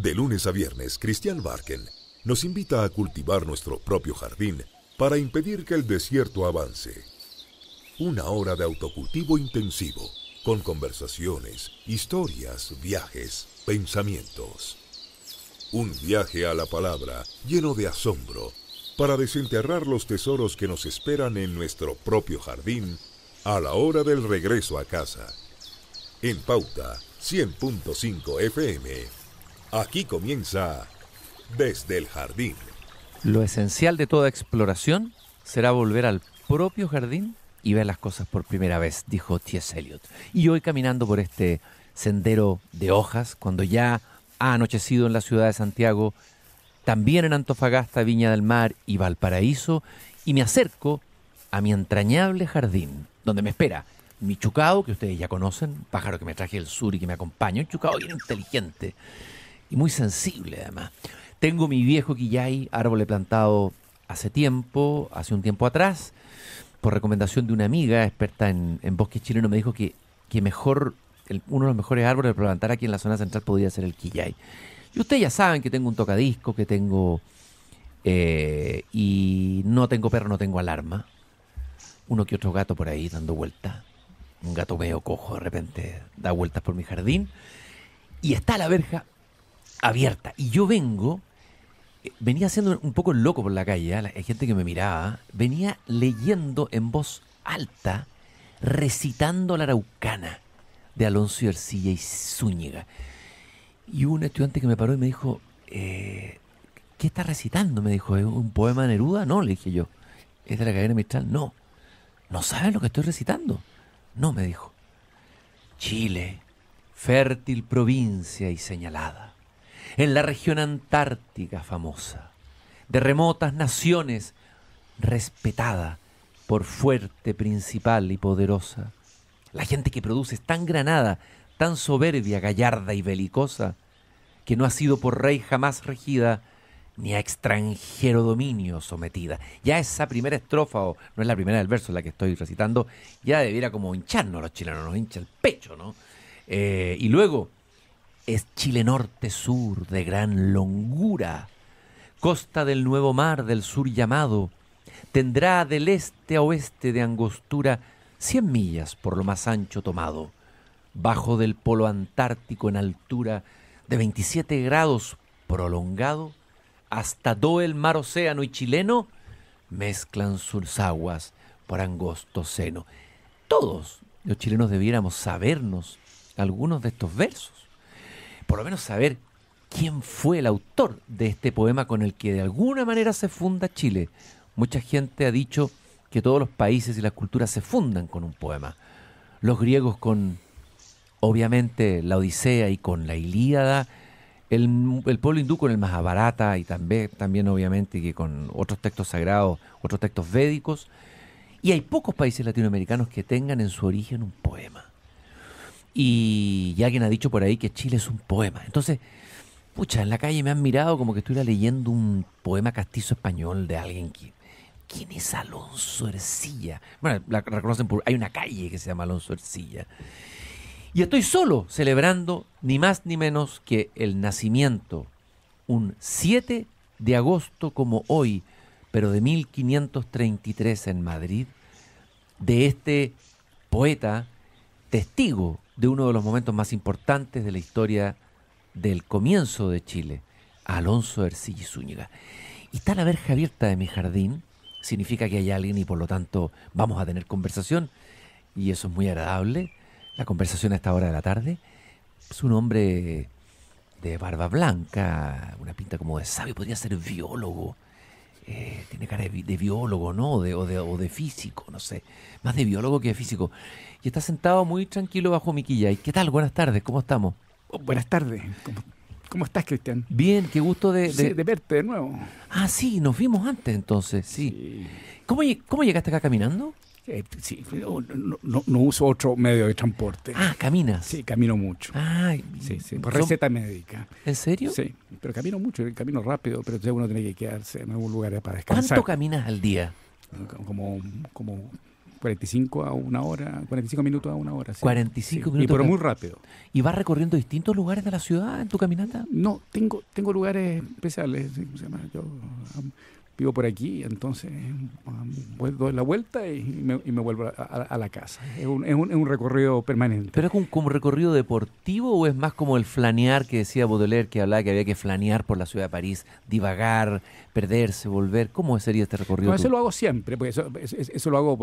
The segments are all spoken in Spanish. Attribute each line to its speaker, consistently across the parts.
Speaker 1: De lunes a viernes, Cristian Barken nos invita a cultivar nuestro propio jardín para impedir que el desierto avance. Una hora de autocultivo intensivo, con conversaciones, historias, viajes, pensamientos. Un viaje a la palabra lleno de asombro para desenterrar los tesoros que nos esperan en nuestro propio jardín a la hora del regreso a casa. En pauta 100.5 FM Aquí comienza desde el jardín.
Speaker 2: Lo esencial de toda exploración será volver al propio jardín y ver las cosas por primera vez, dijo T.S. Eliot. Y hoy caminando por este sendero de hojas, cuando ya ha anochecido en la ciudad de Santiago, también en Antofagasta, Viña del Mar y Valparaíso, y me acerco a mi entrañable jardín, donde me espera mi chucao, que ustedes ya conocen, pájaro que me traje del sur y que me acompaña, un chucao bien inteligente y muy sensible además. Tengo mi viejo quillay, árbol plantado hace tiempo, hace un tiempo atrás, por recomendación de una amiga experta en, bosques bosque chileno, me dijo que, que mejor, uno de los mejores árboles para plantar aquí en la zona central podría ser el quillay. Y ustedes ya saben que tengo un tocadisco, que tengo... Eh, y no tengo perro, no tengo alarma. Uno que otro gato por ahí dando vueltas. Un gato medio cojo de repente da vueltas por mi jardín. Y está la verja abierta. Y yo vengo, eh, venía siendo un poco loco por la calle, ¿ah? hay gente que me miraba, venía leyendo en voz alta, recitando la araucana de Alonso y Ercilla y Zúñiga. Y un estudiante que me paró y me dijo, eh, ¿qué está recitando? Me dijo, ¿es un poema de Neruda? No, le dije yo. ¿Es de la cadena Mistral? No. ¿No sabes lo que estoy recitando? No, me dijo. Chile, fértil provincia y señalada en la región antártica famosa, de remotas naciones, respetada por fuerte, principal y poderosa. La gente que produce es tan granada, tan soberbia, gallarda y belicosa, que no ha sido por rey jamás regida, ni a extranjero dominio sometida. Ya esa primera estrofa, o no es la primera del verso la que estoy recitando, ya debiera como hincharnos los chilenos, nos hincha el pecho, ¿no? Eh, y luego, es Chile norte-sur de gran longura, costa del nuevo mar del sur llamado, tendrá del este a oeste de angostura cien millas por lo más ancho tomado, bajo del polo antártico en altura de 27 grados prolongado, hasta do el mar océano y chileno mezclan sus aguas por angosto seno. Todos los chilenos debiéramos sabernos algunos de estos versos por lo menos saber quién fue el autor de este poema con el que de alguna manera se funda Chile. Mucha gente ha dicho que todos los países y las culturas se fundan con un poema. Los griegos con, obviamente, la Odisea y con la Ilíada, el, pueblo hindú con el Mahabharata y también, también, obviamente, que con otros textos sagrados, otros textos védicos. Y hay pocos países latinoamericanos que tengan en su origen un poema. Y ya ha dicho por ahí que Chile es un poema. Entonces, pucha, en la calle me han mirado como que estuviera leyendo un poema castizo español de alguien que. ¿Quién es Alonso Ercilla? Bueno, reconocen por. Hay una calle que se llama Alonso Ercilla. Y estoy solo celebrando ni más ni menos que el nacimiento, un 7 de agosto como hoy, pero de 1533 en Madrid, de este poeta testigo de uno de los momentos más importantes de la historia del comienzo de Chile, Alonso Ercilla y Zúñiga. Y está la verja abierta de mi jardín, significa que hay alguien y por lo tanto vamos a tener conversación, y eso es muy agradable, la conversación a esta hora de la tarde. Es un hombre de barba blanca, una pinta como de sabio, podría ser biólogo, eh, tiene cara de, biólogo, ¿no? De, o, de, físico, no sé. Más de biólogo que de físico. Y está sentado muy tranquilo bajo mi quilla. ¿Y qué tal? Buenas tardes, ¿cómo estamos? Oh, buenas tardes. ¿Cómo, estás, Cristian? Bien, qué gusto de, verte de nuevo. Ah, sí, nos vimos antes entonces, sí. sí. ¿Cómo, ¿Cómo llegaste acá caminando? Eh, sí, no, uso otro medio de transporte. Ah,
Speaker 3: caminas. Sí, camino mucho. sí, sí. Por receta
Speaker 2: médica. ¿En serio? Sí, pero camino mucho,
Speaker 3: camino rápido, pero entonces uno tiene que quedarse en algún lugar para descansar. ¿Cuánto caminas al día? Como, como 45 a una hora, 45 minutos a una hora. Sí. 45 minutos. Y pero muy rápido. ¿Y vas recorriendo distintos lugares de la ciudad en tu caminata? No, tengo, tengo lugares especiales vivo por aquí, entonces um, doy la vuelta y me, vuelvo a, la casa. Es un, es, un, un, recorrido permanente.
Speaker 2: ¿Pero es un, como recorrido deportivo o es más como el flanear que decía Baudelaire, que hablaba que había que flanear por la ciudad de París, divagar, perderse, volver? ¿Cómo sería este recorrido? Pues eso
Speaker 3: lo hago siempre, porque eso, lo hago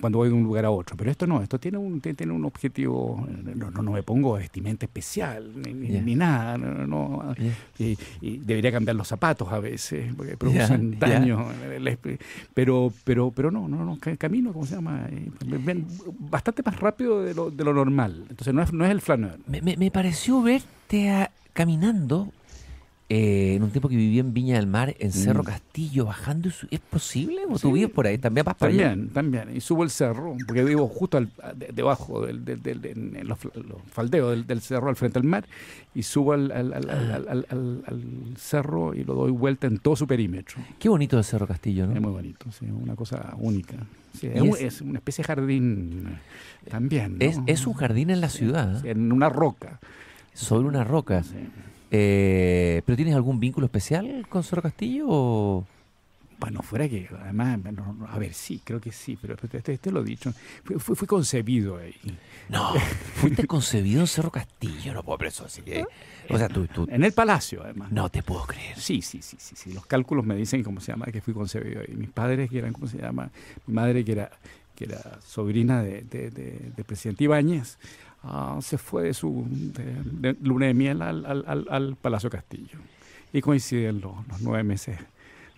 Speaker 3: cuando voy de un lugar a otro, pero esto no, esto tiene un, tiene un objetivo, no, no, me pongo vestimenta especial ni, ni nada, no, y, debería cambiar los zapatos a veces, porque producen... Eh, pero, pero, pero no, no, no, camino, ¿cómo se llama? Eh, bastante más rápido de lo, de lo normal. Entonces
Speaker 2: no es, no es el flaneur. Me, me, pareció verte caminando eh, en un tiempo que viví en Viña del Mar, en Cerro mm. Castillo, bajando. ¿Es posible? ¿O tú vives por ahí? ¿También También,
Speaker 3: también. Y subo el cerro, porque vivo justo debajo, del, del, en los, faldeos del, cerro al frente al mar, y subo al, al, al, cerro y lo doy vuelta en todo su perímetro. Qué bonito el Cerro Castillo, ¿no? Es muy bonito, una cosa
Speaker 2: única. es,
Speaker 3: una especie de jardín también.
Speaker 2: Es, es, un jardín en la ciudad. ¿eh? en una roca. Sobre una roca. Eh, ¿Pero tienes algún vínculo especial con Cerro Castillo? O? Bueno, fuera que, además, a ver,
Speaker 3: sí, creo que sí, pero te, lo he dicho. Fui, concebido ahí. No, fuiste concebido en Cerro Castillo,
Speaker 2: no puedo eso. Así
Speaker 3: o sea, tú, En el palacio, además. No te puedo creer. Sí, sí, sí, sí, sí. Los cálculos me dicen, ¿cómo se llama? Que fui concebido ahí. Mis padres, que eran, ¿cómo se llama? Mi madre, que era que era sobrina de, presidente Ibáñez, Ah, se fue de su luna de miel al, al, al, Palacio Castillo y coinciden los nueve meses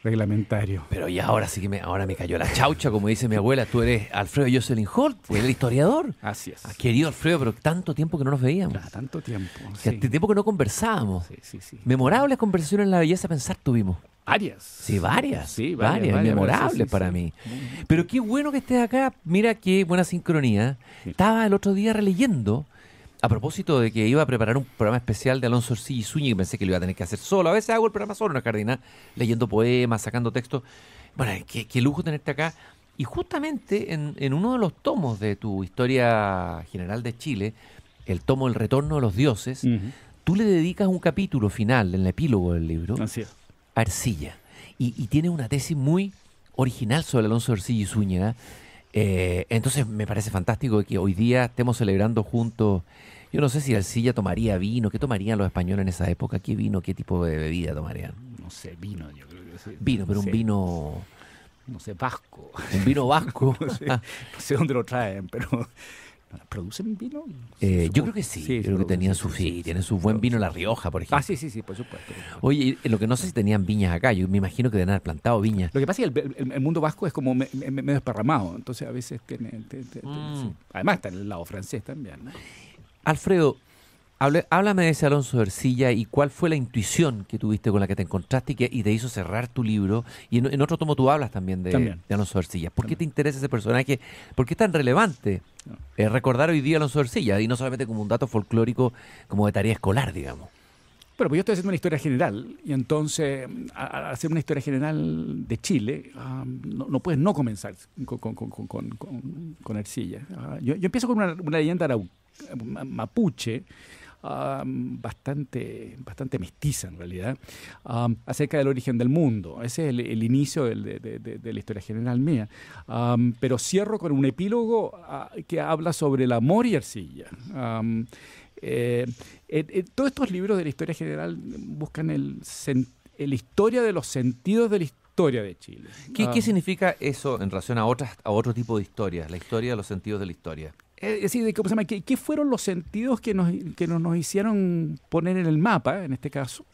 Speaker 3: reglamentario.
Speaker 2: Pero ya ahora sí que me, ahora me cayó la chaucha, como dice mi abuela. Tú eres Alfredo Jocelyn Holt, Eres pues, el historiador. Así es. Ah, querido Alfredo, pero tanto tiempo que no nos veíamos. tanto tiempo. Sí. tiempo que no conversábamos. Sí, sí, sí. Memorables conversaciones en la belleza pensar tuvimos.
Speaker 3: Varias. Sí, varias. Sí, varias. memorables para
Speaker 2: mí. Pero qué bueno que estés acá. Mira qué buena sincronía. Estaba el otro día releyendo a propósito de que iba a preparar un programa especial de Alonso Orsillo y Zúñiga, pensé que lo iba a tener que hacer solo. A veces hago el programa solo en la ¿ah? leyendo poemas, sacando textos. Bueno, eh, qué, lujo tenerte acá. Y justamente en, uno de los tomos de tu historia general de Chile, el tomo El retorno de los dioses, tú le dedicas un capítulo final, en el epílogo del libro, Arcilla. Y, tiene una tesis muy original sobre Alonso Orsillo y Zúñiga eh, entonces me parece fantástico que hoy día estemos celebrando juntos. Yo no sé si Arcilla tomaría vino. ¿Qué tomarían los españoles en esa época? ¿Qué vino, qué tipo de bebida tomarían? No
Speaker 3: sé, vino, yo creo que sí. Vino, pero un vino. No sé, vasco. Un vino vasco. no sé dónde lo traen, pero ¿Producen vino? Eh,
Speaker 2: yo creo que sí. creo que tenían su, tienen su buen vino La Rioja, por ejemplo. Ah, sí, sí, sí, por supuesto. Oye, lo que no sé si tenían viñas acá, yo me imagino que deben plantado viñas.
Speaker 3: Lo que pasa es que el, mundo vasco es como medio me, esparramado, entonces a veces tiene, mm. Además está en el lado francés también.
Speaker 2: Alfredo, háblame de ese Alonso Ercilla y cuál fue la intuición que tuviste con la que te encontraste y, que, y te hizo cerrar tu libro. Y en, otro tomo tú hablas también de, Alonso Ercilla. ¿Por qué te interesa ese personaje? ¿Por qué es tan relevante eh, recordar hoy día a Alonso Ercilla? Y no solamente como un dato folclórico, como de tarea escolar, digamos.
Speaker 3: Bueno, pues yo estoy haciendo una historia general y entonces hacer una historia general de Chile ah, no, puedes no comenzar con, con, ah, yo, empiezo con una, una leyenda eh, mapuche bastante, bastante mestiza en realidad, acerca del origen del mundo. Ese es el, inicio de, la historia general mía. pero cierro con un epílogo que habla sobre el amor y arcilla. Eh, eh, eh, todos estos libros de la historia general buscan el,
Speaker 2: la historia de los sentidos de la historia de
Speaker 3: Chile. ¿Qué,
Speaker 2: significa eso en relación a otras a otro tipo de historias, la historia de los sentidos de la historia?
Speaker 3: Eh, ¿Qué, fueron los sentidos que nos, que nos hicieron poner en el mapa, en este caso,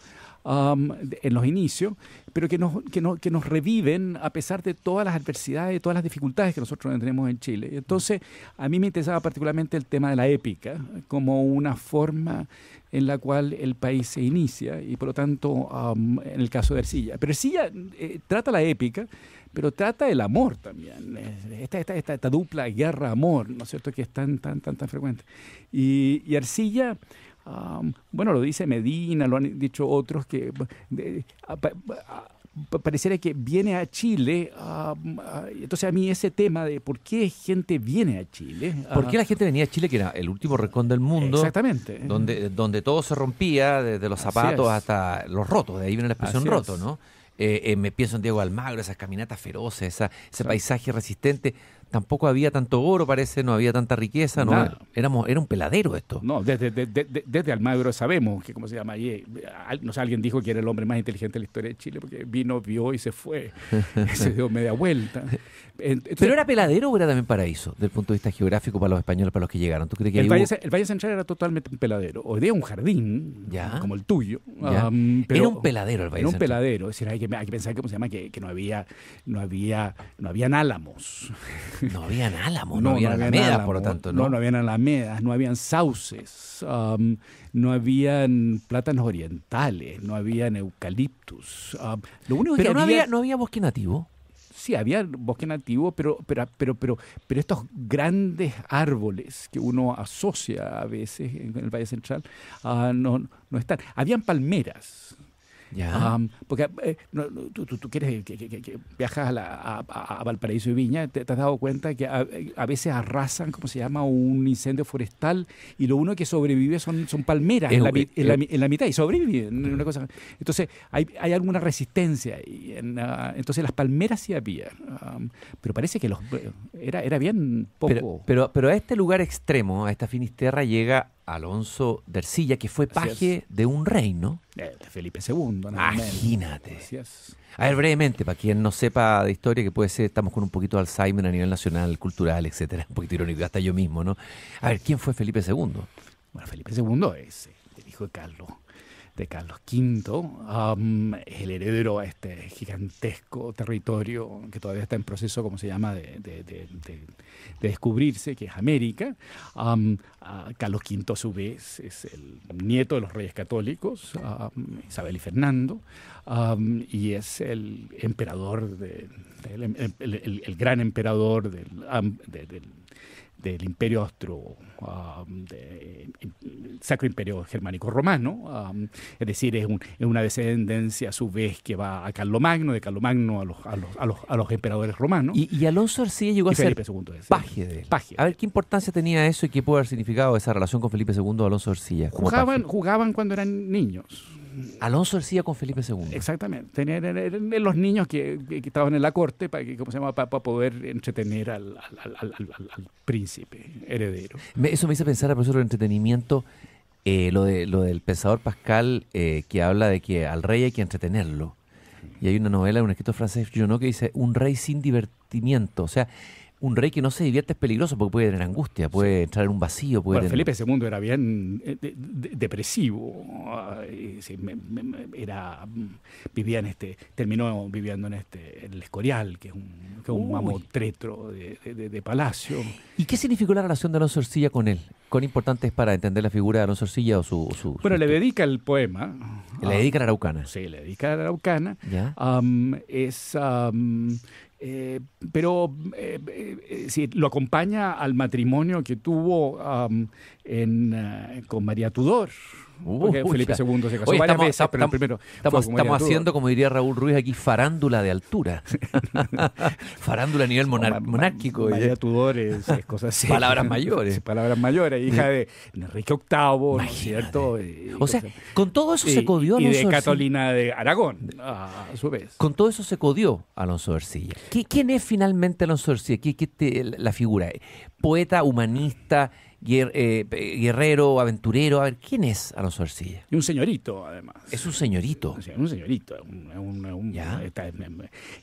Speaker 3: Um, en los inicios, pero que nos, que, nos, que nos reviven a pesar de todas las adversidades, todas las dificultades que nosotros tenemos en Chile. Entonces, a mí me interesaba particularmente el tema de la épica, como una forma en la cual el país se inicia, y por lo tanto, um, en el caso de Arcilla. Pero Arcilla eh, trata la épica, pero trata el amor también, esta, esta, esta, dupla guerra-amor, ¿no es cierto?, que es tan, tan, tan, tan frecuente. Y, y Arcilla bueno, lo dice Medina, lo han dicho otros, que pareciera que viene a Chile. entonces a mí ese tema de por qué gente viene a Chile. ¿Por qué ah, la
Speaker 2: gente venía a Chile, que era el último rincón del
Speaker 3: mundo? Exactamente. Donde,
Speaker 2: donde todo se rompía, desde los zapatos hasta los rotos, de ahí viene la expresión roto, ¿no? Eh, eh, me pienso en Diego Almagro, esas caminatas feroces, ese paisaje resistente tampoco había tanto oro, parece, no había tanta riqueza, no éramos, era un peladero esto.
Speaker 3: No, desde, desde desde Almagro sabemos que, ¿cómo se llama? Eh, allí no sé, alguien dijo que era el hombre más inteligente de la historia de Chile, porque vino, vio y se fue, se dio media vuelta.
Speaker 2: ¿Pero era peladero o era también paraíso, desde el punto de vista geográfico, para los españoles, para los que llegaron? ¿Tú crees que el, valle,
Speaker 3: el Valle Central era totalmente un peladero, o era un jardín, como el tuyo. Ah, mm, era un peladero el Valle Era un peladero, es decir, hay que, hay que pensar ¿cómo se llama? Que, no, había, no, había, no, había, álamos. No habían álamos, no, había alamedas, por lo tanto, ¿no? ¿no? habían alamedas, no habían sauces, um, no habían plátanos orientales, no habían eucaliptus. Um, pero no había, no
Speaker 2: había bosque nativo
Speaker 3: sí, había bosque nativo, pero, pero, pero, pero, pero estos grandes árboles que uno asocia a veces en el Valle Central ah, no, no están. Habían palmeras, porque eh, tú, quieres que, viajas a, Valparaíso y Viña, te, has dado cuenta que a, veces arrasan, como se llama, un incendio forestal y lo uno que sobrevive son, son palmeras en, la, mitad y sobreviven. Una cosa. Entonces hay, alguna resistencia. Y ah, entonces las palmeras sí había, pero parece que los eh, era, era bien poco.
Speaker 2: pero, pero a este lugar extremo, a esta Finisterra, llega Alonso de que fue paje de un reino.
Speaker 3: Eh, de Felipe II, Imagínate.
Speaker 2: A ver, brevemente, para quien no sepa de historia, que puede ser, estamos con un poquito de Alzheimer a nivel nacional, cultural, etcétera, un poquito irónico, hasta yo mismo, ¿no? A ver, ¿quién fue Felipe II? Bueno,
Speaker 3: Felipe II es el hijo de Carlos de Carlos
Speaker 2: V,
Speaker 3: el heredero a este gigantesco territorio que todavía está en proceso, como se llama, de, descubrirse, que es América. Carlos V, a su vez, es el nieto de los reyes católicos, Isabel y Fernando, y es el emperador, em, el, gran emperador del del imperio austro, um, eh, sacro imperio germánico romano, um, es decir, es, una descendencia a su vez que va a Carlomagno, de Carlomagno a los, a los, a los, emperadores romanos. Y, Alonso Arcilla
Speaker 2: llegó a a Felipe ser II, paje de él. Paje. A ver, ¿qué importancia tenía eso y qué puede haber significado esa relación con Felipe II Alonso Arcilla? Jugaban,
Speaker 3: jugaban cuando eran niños
Speaker 2: Alonso Cía con Felipe II.
Speaker 3: Exactamente. Tenían los niños que, estaban en la corte para, que, se llama? para, poder entretener al, príncipe heredero.
Speaker 2: eso me hizo pensar, profesor, el entretenimiento, eh, lo, de, lo del pensador Pascal eh, que habla de que al rey hay que entretenerlo. Y hay una novela un escritor francés, Junot, que dice, un rey sin divertimiento. O sea, un rey que no se divierte es peligroso porque puede tener angustia, puede entrar en un vacío. Puede bueno, Felipe
Speaker 3: II era bien eh, depresivo, era, mm,
Speaker 2: vivía en este,
Speaker 3: terminó viviendo en este, el Escorial, que es un, que es mamotretro de, palacio.
Speaker 2: ¿Y qué significó la relación de Alonso Sorcilla con él? ¿Cuán importante es para entender la figura de Alonso Sorcilla o su... su bueno,
Speaker 3: le dedica el poema. Le ah, dedica a Araucana. Sí, le dedica a Araucana. es... Eh, pero eh, eh, lo acompaña al matrimonio que tuvo
Speaker 2: con María Tudor, porque Felipe II se casó estamos, primero. Estamos, haciendo, como diría Raúl Ruiz aquí, farándula de altura. farándula a nivel monárquico. María Tudor cosas Palabras mayores. palabras mayores, hija de Enrique VIII,
Speaker 3: ¿no es cierto? o sea, con todo eso se codió Alonso Y de Catalina de Aragón,
Speaker 2: a su vez. Con todo eso se codió Alonso Ercilla. ¿Quién es finalmente Alonso Ercilla? ¿Qué, qué la figura? ¿Poeta, humanista? Eh, guerrero, aventurero. A ver, ¿quién es Alonso Arcilla? Y un señorito, además. Es un señorito. un señorito.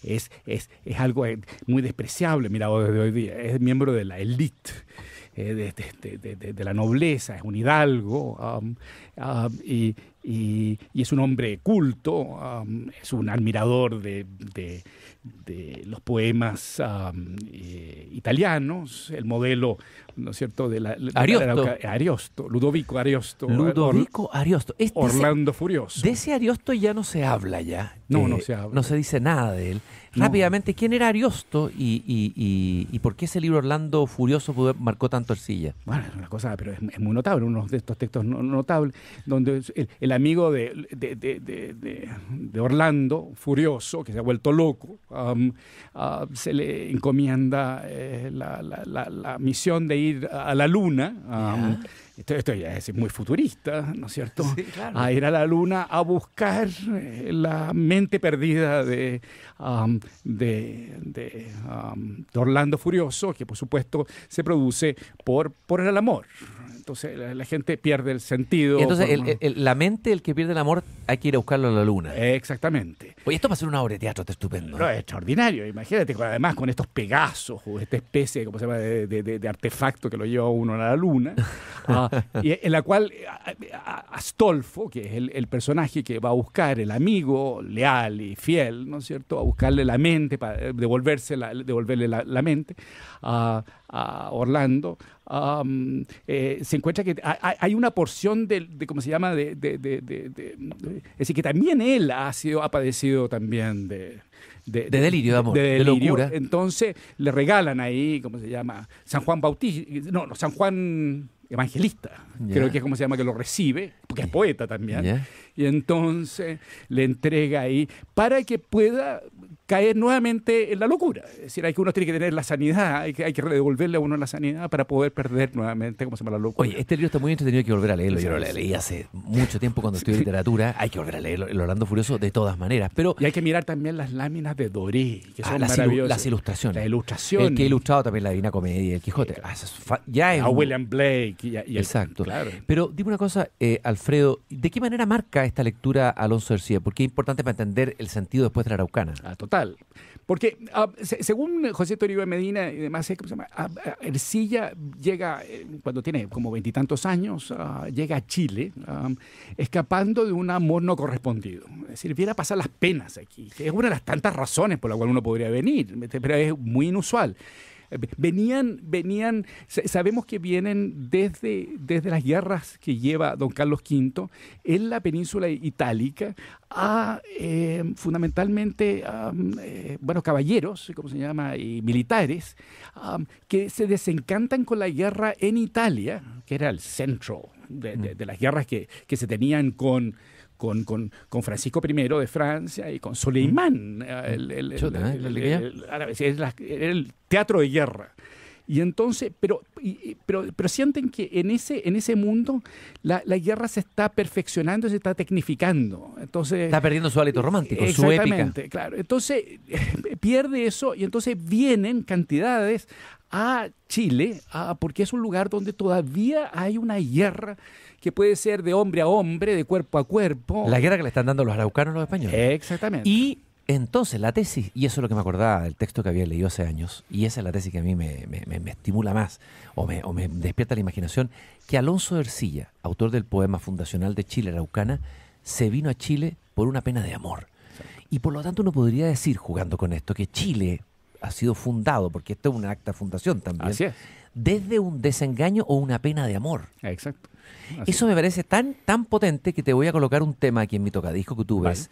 Speaker 3: Es, es, algo eh, muy despreciable, mira, desde hoy día. Es miembro de la élite. Eh, de, la nobleza, es un hidalgo, um, um, y, y, es un hombre culto, um, es un admirador de, los poemas um, eh, italianos, el modelo, ¿no es cierto?, de la... Ariosto. Ludovico Ariosto. Ludovico
Speaker 2: Ariosto. Este Orlando Furioso. De ese Ariosto ya no se habla ya. No, eh, no se habla. No se dice nada de él. Rápidamente, ¿quién era Ariosto y, por qué ese libro Orlando Furioso marcó tanto el silla?
Speaker 3: Bueno, es una cosa, pero es, muy notable, uno de estos textos notables, donde el,
Speaker 2: amigo de,
Speaker 3: Orlando, Furioso, que se ha vuelto loco, um, uh, se le encomienda eh, la, misión de ir a la luna. Um, esto, ya es muy futurista, ¿no es cierto? A ir a la luna a buscar eh, la mente perdida de, Orlando Furioso, que por supuesto se produce por el amor. Entonces la, gente
Speaker 2: pierde el sentido. entonces, la mente, el que pierde el amor, hay que ir a buscarlo a la luna. Exactamente. Oye, esto va a ser una obra de teatro, estupendo. No, es extraordinario, imagínate, además con estos pegazos
Speaker 3: o esta especie, como se llama?, de, artefacto que lo lleva uno a la luna,
Speaker 2: ah, y
Speaker 3: en la cual Astolfo, que es el, personaje que va a buscar el amigo leal y fiel, ¿no es cierto?, a buscarle la mente, para eh, devolverle la, mente, a ah, a Orlando, um, eh, se encuentra que hay, una porción de, ¿cómo se llama? De, es decir, que también él ha, sido, ha padecido también de... De, delirio, de, locura. Entonces le regalan ahí, ¿cómo se llama? San Juan Bautista, no, no San Juan evangelista, creo que es como se llama, que lo recibe, porque es poeta también, y entonces le entrega ahí para que pueda caer nuevamente en la locura. Es decir, hay que uno tiene que tener la sanidad, hay que, hay devolverle a uno la sanidad para poder perder nuevamente, como se llama la locura?
Speaker 2: Oye, este libro está muy entretenido, hay que volver a leerlo. Yo lo leí hace mucho tiempo cuando estudié literatura, hay que volver a leerlo, El Orlando Furioso, de todas maneras.
Speaker 3: Pero... Y hay que mirar también las láminas de Doré, que ah, son las, ilustraciones.
Speaker 2: Las ilustraciones. El que ha ilustrado también la Divina Comedia, El Quijote. Ah, ya es a William
Speaker 3: Blake. Exacto.
Speaker 2: Pero dime una cosa, eh, Alfredo, ¿de qué manera marca esta lectura Alonso García? Porque es importante para entender el sentido después de la Araucana. Ah, porque ah, según José Toribio Medina
Speaker 3: y demás, eh, ¿cómo se ah, ah, llega, eh, cuando tiene como veintitantos años, llega a Chile escapando de un amor no correspondido. Es decir, viene pasar las penas aquí, que es una de las tantas razones por la cual uno podría venir, este, pero es muy inusual venían, venían, sabemos que vienen desde, desde las guerras que lleva don Carlos V en la península itálica a em, fundamentalmente, eh, bueno, caballeros, como se llama, y militares, que se desencantan con la guerra en Italia, que era el centro de, las guerras que, que se tenían con con, con, Francisco I de Francia y con Suleimán, el, teatro de guerra. Y entonces, pero, pero, sienten que en ese, en ese mundo la, la, guerra se está perfeccionando, se está tecnificando. Entonces, está perdiendo su hálito romántico, su épica. claro. Entonces, pierde eso y entonces vienen cantidades a Chile, porque es un lugar donde todavía hay una guerra que puede ser de hombre a hombre, de cuerpo a cuerpo. La guerra
Speaker 2: que le están dando los araucanos a los españoles. Exactamente. Y entonces, la tesis, y eso es lo que me acordaba del texto que había leído hace años, y esa es la tesis que a mí me, me, me, estimula más o, o me, despierta la imaginación, que Alonso Ercilla, autor del poema fundacional de Chile, Araucana, se vino a Chile por una pena de amor. Y por lo tanto uno podría decir, jugando con esto, que Chile ha sido fundado, porque esto es una acta fundación también, desde un desengaño o una pena de amor. Exacto. Eso me parece tan, tan potente que te voy a colocar un tema aquí en mi tocadisco que tú ves.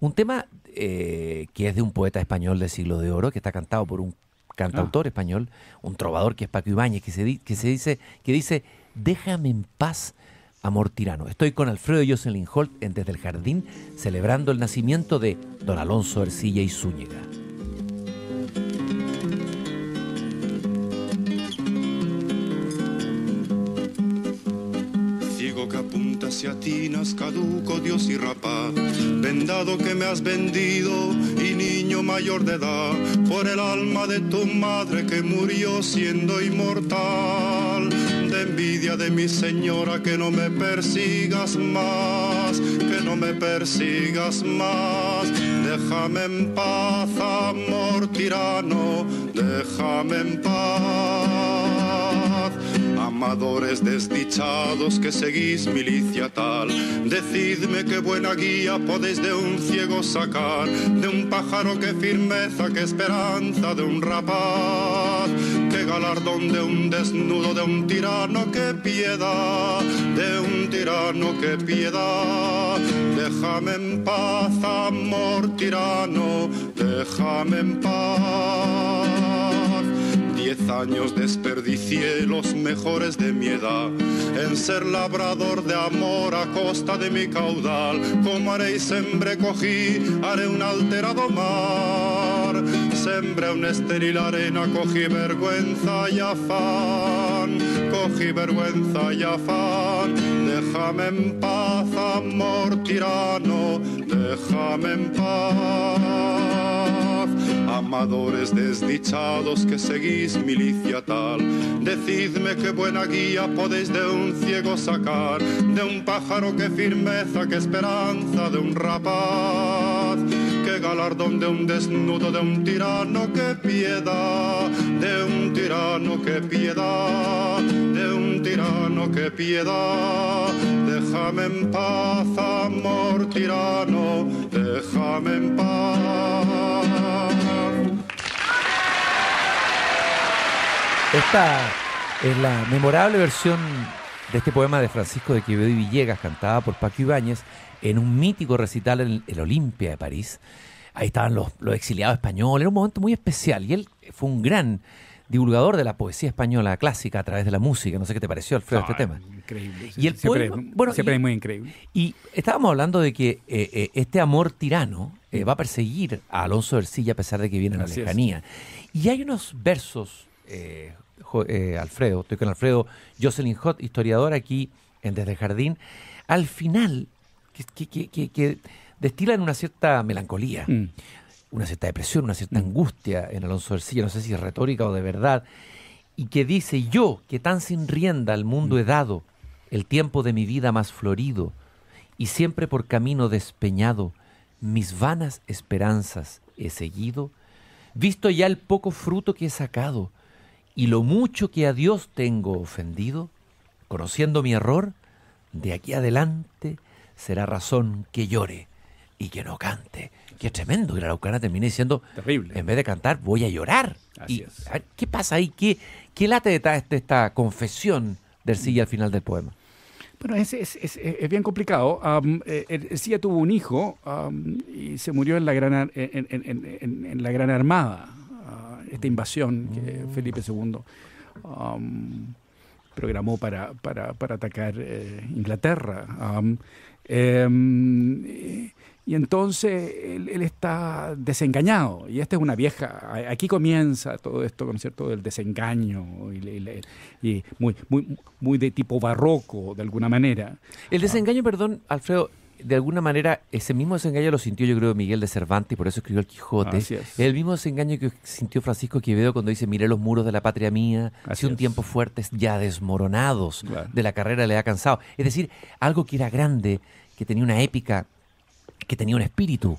Speaker 2: Un tema eh, que es de un poeta español del siglo de oro, que está cantado por un cantautor ah. español, un trovador que es Paco Ibáñez, que se, que se dice, que dice, déjame en paz, amor tirano. Estoy con Alfredo Jocelyn Holt en Desde el Jardín, celebrando el nacimiento de don Alonso Ercilla y Zúñiga.
Speaker 4: hacia ti caduco, Dios y rapaz, vendado que me has vendido y niño mayor de edad, por el alma de tu madre que murió siendo inmortal. De envidia de mi señora que no me persigas más, que no me persigas más. Déjame en paz, amor tirano, déjame en paz amadores desdichados que seguís milicia tal, decidme qué buena guía podéis de un ciego sacar, de un pájaro qué firmeza, qué esperanza de un rapaz, que galardón de un desnudo, de un tirano, que piedad, de un tirano, que piedad, déjame en paz, amor tirano, déjame en paz años desperdicié los mejores de mi edad en ser labrador de amor a costa de mi caudal. Como haré y cogí, haré un alterado mar. Sembré una estéril arena, cogí vergüenza y afán. Cogí vergüenza y afán. Déjame en paz, amor tirano, déjame en paz amadores desdichados que seguís milicia tal. Decidme qué buena guía podéis de un ciego sacar, de un pájaro qué firmeza, qué esperanza, de un rapaz. Qué galardón de un desnudo, de un tirano, qué piedad, de un tirano, qué piedad, de un tirano, qué piedad. Déjame en paz, amor tirano, déjame en paz.
Speaker 2: Esta es la memorable versión de este poema de Francisco de Quevedo y Villegas, cantada por Paco Ibáñez en un mítico recital en el Olimpia de París. Ahí estaban los, exiliados españoles, era un momento muy especial y él fue un gran divulgador de la poesía española clásica a través de la música. No sé qué te pareció, Alfredo, este ah, tema. Increíble. Y el siempre, poema, bueno, es muy increíble. Y estábamos hablando de que eh, eh, este amor tirano eh, mm. va a perseguir a Alonso Ercilla a pesar de que viene en la lejanía. Y hay unos versos eh, Alfredo, estoy con Alfredo Jocelyn Hot, historiador aquí en Desde el Jardín, al final, que, que, destilan una cierta melancolía, mm. una cierta depresión, una cierta mm. angustia en Alonso Ercilla, no sé si es retórica o de verdad, y que dice yo, que tan sin rienda al mundo mm. he dado, el tiempo de mi vida más florido, y siempre por camino despeñado, mis vanas esperanzas he seguido, visto ya el poco fruto que he sacado, y lo mucho que a Dios tengo ofendido, conociendo mi error, de aquí adelante será razón que llore y que no cante. Qué tremendo. Y la laucana termina diciendo, en vez de cantar, voy a llorar. ¿Qué pasa ahí? ¿Qué, qué late detrás de este, esta confesión del Silla al final del poema?
Speaker 4: Bueno,
Speaker 3: es, es, es, bien complicado. Eh, el silla tuvo un hijo y se murió en la Gran, en la gran Armada esta invasión que Felipe II um, programó para, para, para atacar eh, Inglaterra. Um, em, y entonces él, está desengañado. Y esta es una vieja. Aquí comienza todo esto, ¿no es cierto?, del desengaño y, muy, muy, muy de tipo barroco, de alguna manera.
Speaker 2: El desengaño, perdón, Alfredo, de alguna manera, ese mismo desengaño lo sintió, yo creo, Miguel de Cervantes, por eso escribió El Quijote. El mismo desengaño que sintió Francisco Quevedo cuando dice: Miré los muros de la patria mía, hace un tiempo fuertes, ya desmoronados, de la carrera le ha cansado. Es decir, algo que era grande, que tenía una épica, que tenía un espíritu.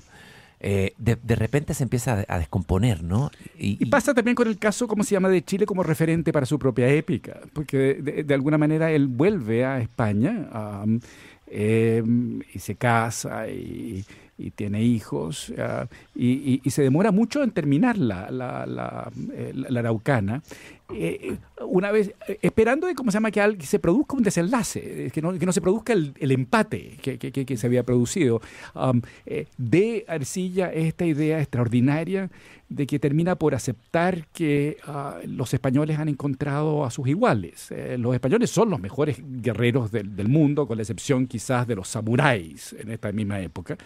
Speaker 2: Eh, de, repente se empieza a, descomponer, ¿no? Y, pasa también con el caso, ¿cómo se llama?, de
Speaker 3: Chile como referente para su propia épica, porque de, alguna manera él vuelve a España, Em, y se casa y, tiene hijos ah, y, se demora mucho en terminar la, la, la, eh, la araucana eh, eh, una vez, eh, esperando de cómo se llama que, se produzca un desenlace, que no, que no se produzca el, empate que, que, se había producido. Um, de Arcilla esta idea extraordinaria de que termina por aceptar que ah, los españoles han encontrado a sus iguales. los españoles son los mejores guerreros del, del mundo, con la excepción quizás de los samuráis en esta misma época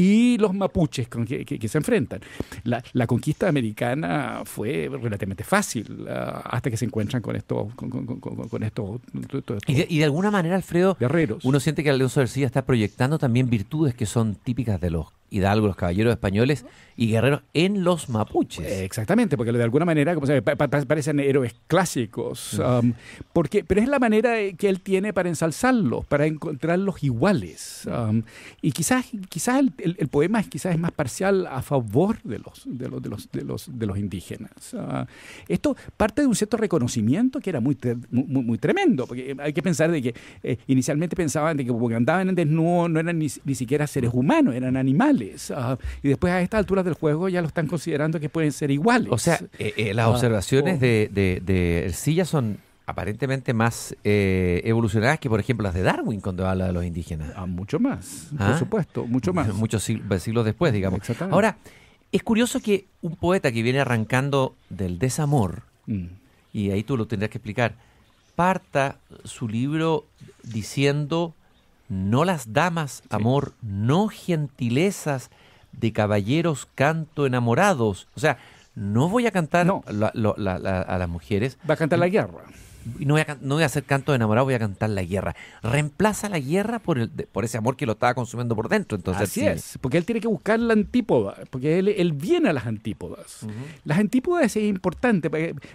Speaker 3: y los mapuches con que, se enfrentan. La, conquista americana fue relativamente fácil ah, hasta que se encuentran con estos Con, Y,
Speaker 2: de, alguna manera, Alfredo, uno siente que Alonso García está proyectando también virtudes que son típicas de los Hidalgo, los caballeros españoles y guerreros en los mapuches. Eh, exactamente, porque de alguna manera como
Speaker 3: parecen héroes clásicos. Um, porque, pero es la manera eh, que él tiene para ensalzarlos, para encontrarlos iguales. Um, y quizás, quizás el, poema es, quizás es más parcial a favor de los, de los, de los, de los, indígenas. Ah, esto parte de un cierto reconocimiento que era muy, muy, tremendo, porque eh, hay que pensar de que inicialmente pensaban de que porque andaban en desnudo no eran ni siquiera seres humanos, eran animales. Ah, y después a estas alturas del juego ya lo están considerando que pueden ser iguales. O
Speaker 2: sea, eh, eh, las ah, observaciones oh. de, de, Ercilla son aparentemente más eh, evolucionadas que, por ejemplo, las de Darwin cuando habla de los indígenas. Ah, mucho más, por supuesto, mucho más. Muchos siglos, después, digamos. Ahora, es curioso que un poeta que viene arrancando del desamor, mm. y ahí tú lo tendrás que explicar, parta su libro diciendo no las damas, amor, no gentilezas de caballeros canto enamorados. O sea, no voy a cantar a las mujeres. Va a cantar la mm. guerra no voy, a, a hacer canto de enamorado, voy a cantar la guerra. Reemplaza la guerra por, por ese amor que lo estaba consumiendo por dentro. Entonces, Así es, porque él tiene que buscar la
Speaker 3: antípoda, porque él, él viene a las antípodas. Las antípodas es importante,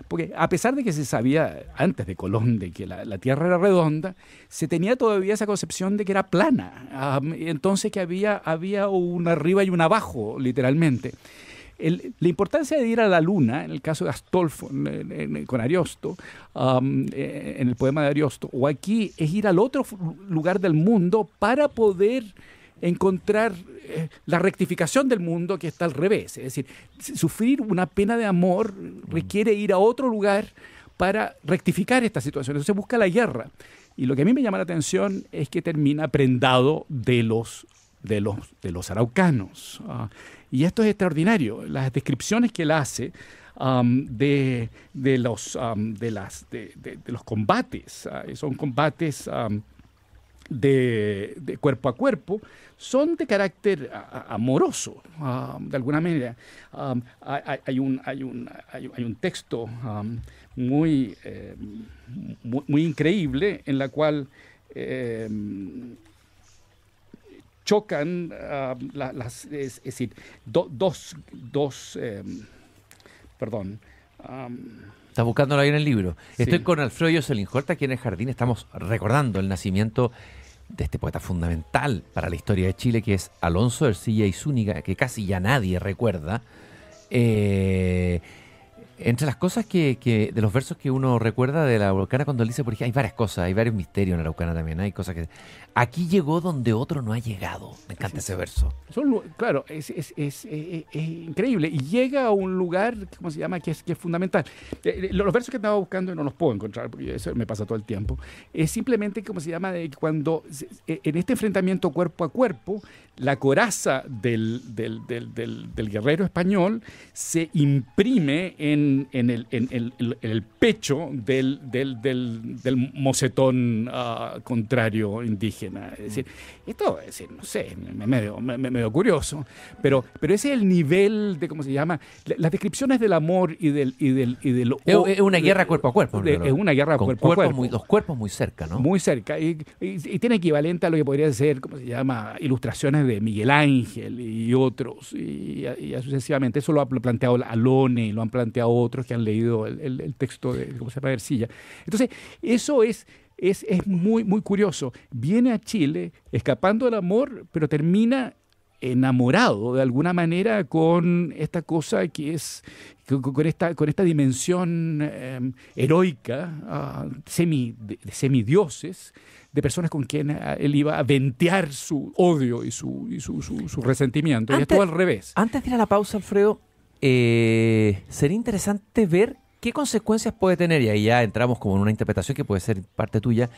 Speaker 3: porque, a pesar de que se sabía antes de Colón de que la, Tierra era redonda, se tenía todavía esa concepción de que era plana. Ah, entonces que había, había un arriba y un abajo, literalmente la importancia de ir a la luna, en el caso de Astolfo, con Ariosto, um, eh, en el poema de Ariosto, o aquí, es ir al otro lugar del mundo para poder encontrar eh, la rectificación del mundo que está al revés. Es decir, sufrir una pena de amor requiere ir a otro lugar para rectificar esta situación. Entonces busca la guerra. Y lo que a mí me llama la atención es que termina prendado de los de los, de los araucanos. Ah, y esto es extraordinario. Las descripciones que él hace de, los, de, las, de, los combates, ah, son combates de, cuerpo a cuerpo, son de carácter amoroso, de alguna manera. Hay, un, hay, hay, un texto muy, eh, muy, increíble en la cual... Em, chocan las, es, decir, dos, dos em, perdón.
Speaker 2: Estás buscándolo ahí en el libro. Estoy con Alfredo Jocelyn Horta, aquí en el jardín estamos recordando el nacimiento de este poeta fundamental para la historia de Chile, que es Alonso Ercilla y Zúñiga, que casi ya nadie recuerda. Eh, entre las cosas que, de los versos que uno recuerda de la Araucana cuando él dice, por ejemplo, hay varias cosas, hay varios misterios en la Araucana también, hay cosas que... Aquí llegó donde otro no ha llegado. Me encanta ese verso.
Speaker 3: claro, eh, eh, es, increíble. Y llega a un lugar, ¿cómo se llama?, que es, que fundamental. Eh, los versos que estaba buscando y no los puedo encontrar, porque eso me pasa todo el tiempo, es simplemente, ¿cómo se llama?, de cuando en este enfrentamiento cuerpo a cuerpo, la coraza del, del, del, del, guerrero español se imprime en, en, el, en, el, pecho del, mocetón ah, contrario indígena. Es decir, esto no sé, me medio curioso, pero, pero ese es el nivel de, ¿cómo se llama? Las descripciones del amor y del... Y del, y del es, una guerra cuerpo
Speaker 2: a cuerpo. es una guerra cuerpo a cuerpo. Muy, los
Speaker 3: cuerpos muy cerca, ¿no? Muy cerca. Y, y, y tiene equivalente a lo que podría ser, ¿cómo se llama? Ilustraciones de Miguel Ángel y otros, y, sucesivamente. Eso lo ha planteado Alone, lo han planteado otros que han leído el, texto de, ¿cómo se Entonces, eso es... Es, es muy, muy curioso. Viene a Chile escapando del amor, pero termina enamorado de alguna manera con esta cosa que es, con, esta, con esta dimensión em, heroica, ah, semi, de, de, semidioses, de personas con quien ah, él iba a ventear su odio y su, su, su, resentimiento. y estuvo al revés.
Speaker 2: Antes de ir a la pausa, Alfredo, eh, sería interesante ver qué consecuencias puede tener, y ahí ya entramos como en una interpretación que puede ser parte tuya,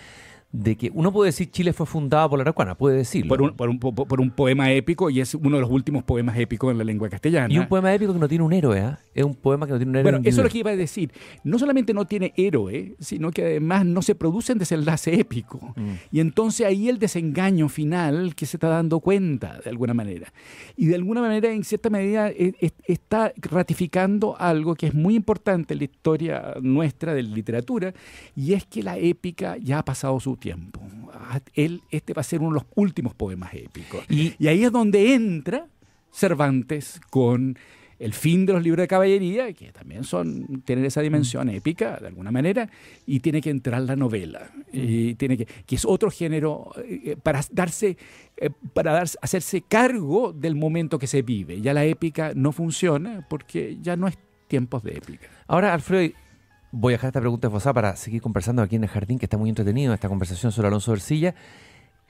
Speaker 2: de que uno puede decir Chile fue fundada por la Araucana, puede decirlo. Por un, poema épico y es uno de los últimos poemas épicos
Speaker 3: en la lengua castellana. Y un poema épico que no tiene un héroe, ¿ah? es un poema que no tiene un héroe. Bueno, eso es lo que iba a decir. No solamente no tiene héroe, sino que además no se produce un desenlace épico. Mm. Y entonces ahí el desengaño final que se está dando cuenta de alguna manera. Y de alguna manera, en cierta medida, e, e, está ratificando algo que es muy importante en la historia nuestra de literatura, y es que la épica ya ha pasado su tiempo. Ah, él, este va a ser uno de los últimos poemas épicos. Y, ahí es donde entra Cervantes con el fin de los libros de caballería, que también son, tienen esa dimensión mm. épica de alguna manera, y tiene que entrar la novela, y mm. tiene que, que es otro género eh, para darse, eh, para darse, hacerse cargo del momento que se vive. Ya la épica no
Speaker 2: funciona porque ya no es tiempos de épica. Ahora, Alfredo, voy a dejar esta pregunta fosa para seguir conversando aquí en el jardín, que está muy entretenido esta conversación sobre Alonso Ercilla.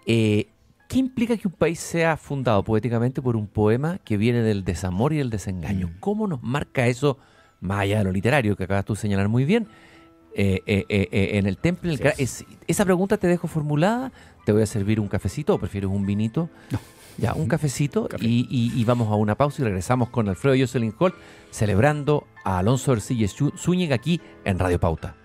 Speaker 2: Eh, ¿Qué implica que un país sea fundado poéticamente por un poema que viene del desamor y del desengaño? Mm. ¿Cómo nos marca eso, más allá de lo literario que acabas tú de señalar muy bien? Eh, eh, en el temple. esa pregunta te dejo formulada. Te voy a servir un cafecito o prefieres un vinito. No. Ya, un cafecito y, vamos a una pausa y regresamos con Alfredo Jocelyn Holt celebrando a Alonso Ercilles, Zúñiga aquí en Radio Pauta.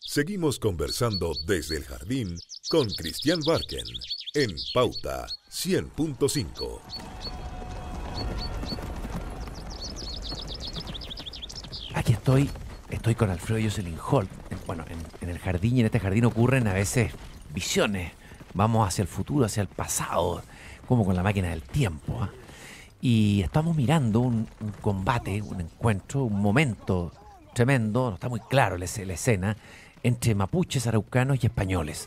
Speaker 1: Seguimos conversando desde el jardín con Cristian Barken. En Pauta 100.5.
Speaker 2: Aquí estoy, estoy con Alfredo Yoselin Holt. Bueno, en, el jardín y en este jardín ocurren a veces visiones. Vamos hacia el futuro, hacia el pasado, como con la máquina del tiempo. ¿ah? Y estamos mirando un, combate, un encuentro, un momento tremendo, no está muy claro la escena, entre mapuches, araucanos y españoles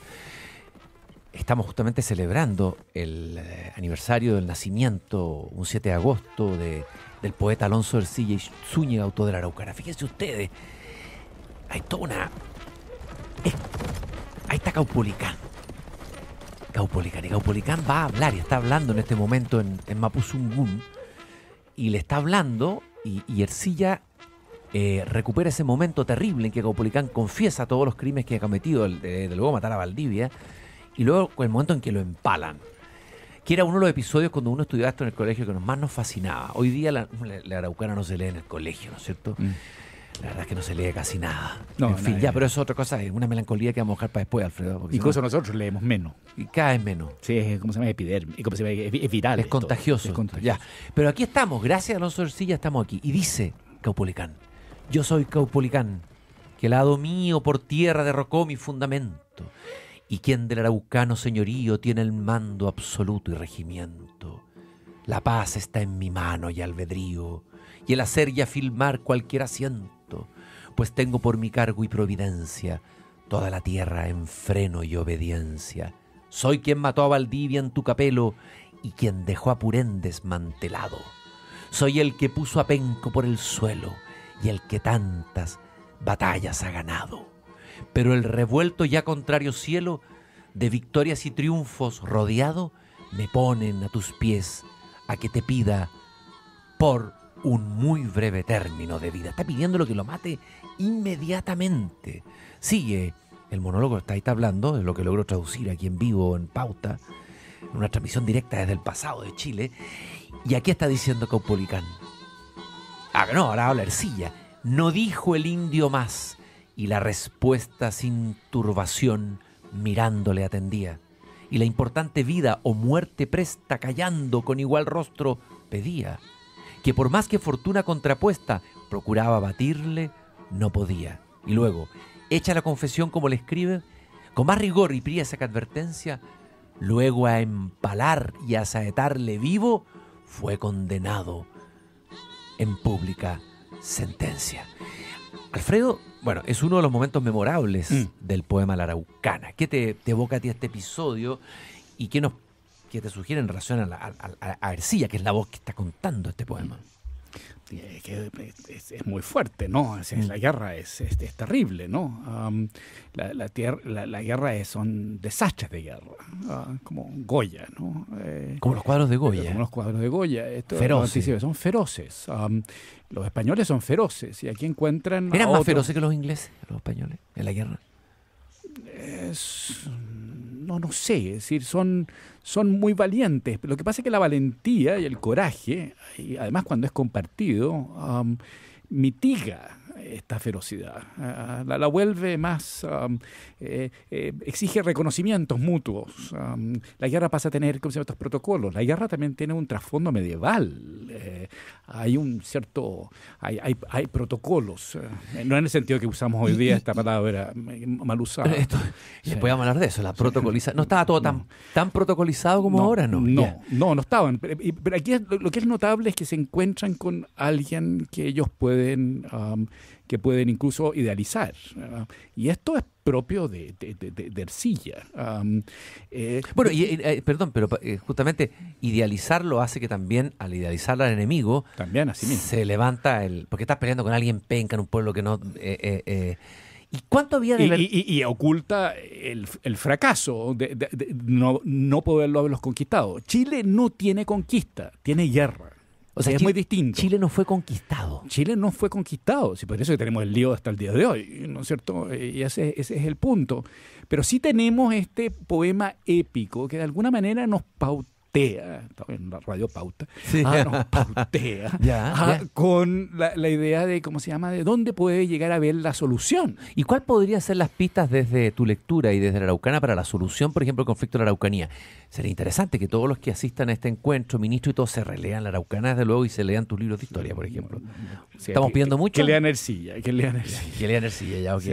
Speaker 2: estamos justamente celebrando el eh, aniversario del nacimiento, un 7 de agosto, de, del poeta Alonso Ercilla y Zúñiga, autor de la Araucana. Fíjense ustedes, hay toda una. ahí está Caupolicán. Caupolicán. Y Caupolicán va a hablar y está hablando en este momento en, Mapuzungún. Y le está hablando y, Ercilla eh, recupera ese momento terrible en que Caupolicán confiesa todos los crímenes que ha cometido, de, de luego matar a Valdivia y luego el momento en que lo empalan. Que era uno de los episodios cuando uno estudiaba esto en el colegio que más nos fascinaba. Hoy día la, araucana no se lee en el colegio, ¿no es cierto? Mm. La verdad es que no se lee casi nada. en fin, ya, pero eso es otra cosa, Es una melancolía que vamos a dejar para después, Alfredo. Y cosas nosotros leemos menos. Y cada vez menos. Sí, es como se llama epidermis es, viral. Es contagioso. Ya. Pero aquí estamos, gracias a Alonso Ercilla estamos aquí. Y dice Caupolicán, yo soy Caupolicán, que el lado mío por tierra derrocó mi fundamento y quien del araucano señorío tiene el mando absoluto y regimiento. La paz está en mi mano y albedrío, y el hacer y filmar cualquier asiento, pues tengo por mi cargo y providencia toda la tierra en freno y obediencia. Soy quien mató a Valdivia en tu capelo y quien dejó a Purén desmantelado. Soy el que puso a Penco por el suelo y el que tantas batallas ha ganado pero el revuelto ya contrario cielo, de victorias y triunfos rodeado, me ponen a tus pies a que te pida por un muy breve término de vida. Está pidiéndolo que lo mate inmediatamente. Sigue el monólogo, está ahí está hablando, es lo que logró traducir aquí en vivo, en pauta, en una transmisión directa desde el pasado de Chile. Y aquí está diciendo Caupolicán. Ah, no, ahora habla Ercilla. No dijo el indio más y la respuesta sin turbación mirándole atendía, y la importante vida o muerte presta callando con igual rostro pedía, que por más que fortuna contrapuesta procuraba batirle, no podía. Y luego, hecha la confesión como le escribe, con más rigor y priesa que advertencia, luego a empalar y a saetarle vivo, fue condenado en pública sentencia. Alfredo, bueno, es uno de los momentos memorables mm. del poema La Araucana. ¿Qué te, evoca a ti este episodio y qué, nos, qué te sugiere en relación a, la, que es la voz que está contando este poema?
Speaker 3: Eh, eh, es, muy fuerte, ¿no? la guerra es, terrible, ¿no? la, tierra, la, guerra son desastres de guerra, ah, como Goya, ¿no? Eh, como los cuadros de Goya. Como los cuadros de Goya. Ah, feroces. Son feroces. los españoles son feroces y aquí encuentran... ¿Eran más feroces que los
Speaker 2: ingleses, los españoles, en la guerra?
Speaker 3: no, no sé, es decir, son, son muy valientes. Lo que pasa es que la valentía y el coraje, y además cuando es compartido, um, mitiga esta ferocidad, ah, la, vuelve más, um, eh, eh, exige reconocimientos mutuos. Um, la guerra pasa a tener, ¿cómo estos protocolos. La guerra también tiene un trasfondo medieval. Eh, hay un cierto, hay, hay, protocolos, eh, no en el sentido que usamos hoy día esta palabra mal usada. Esto, hablar de eso, la No estaba todo tan, tan protocolizado como ahora, ¿no? No, no, no estaban. Pero aquí lo, que es notable es que se encuentran con alguien que ellos pueden que pueden incluso idealizar. Y
Speaker 2: esto es propio de, de, Ercilla. Eh, bueno, y, eh, eh, perdón, pero justamente idealizarlo hace que también al idealizar al enemigo también así se levanta el... porque estás peleando con alguien penca en un pueblo que no... ¿Y cuánto había de y, oculta el, el fracaso de, no, no, poderlo haberlos
Speaker 3: conquistado. Chile no tiene conquista, tiene guerra. O sea, es muy distinto. Chile no fue conquistado. Chile no fue conquistado, sí, por eso tenemos el lío hasta el día de hoy, ¿no es cierto? Eh, y ese, ese es el punto. Pero sí tenemos este poema épico que de alguna manera nos pautea, en la radio pauta, sí. Ah, pautea, ah,
Speaker 2: con la, idea de, ¿cómo se llama?, de dónde puede llegar a ver la solución. ¿Y cuál podría ser las pistas desde tu lectura y desde la Araucana para la solución, por ejemplo, del conflicto de la Araucanía? Sería interesante que todos los que asistan a este encuentro, ministro y todos, se relean la Araucana, de luego, y se lean tus libros de historia, por ejemplo. Estamos pidiendo mucho. Que lean Ercilla, que lean Ercilla. Que lean Ercilla, ya, ok.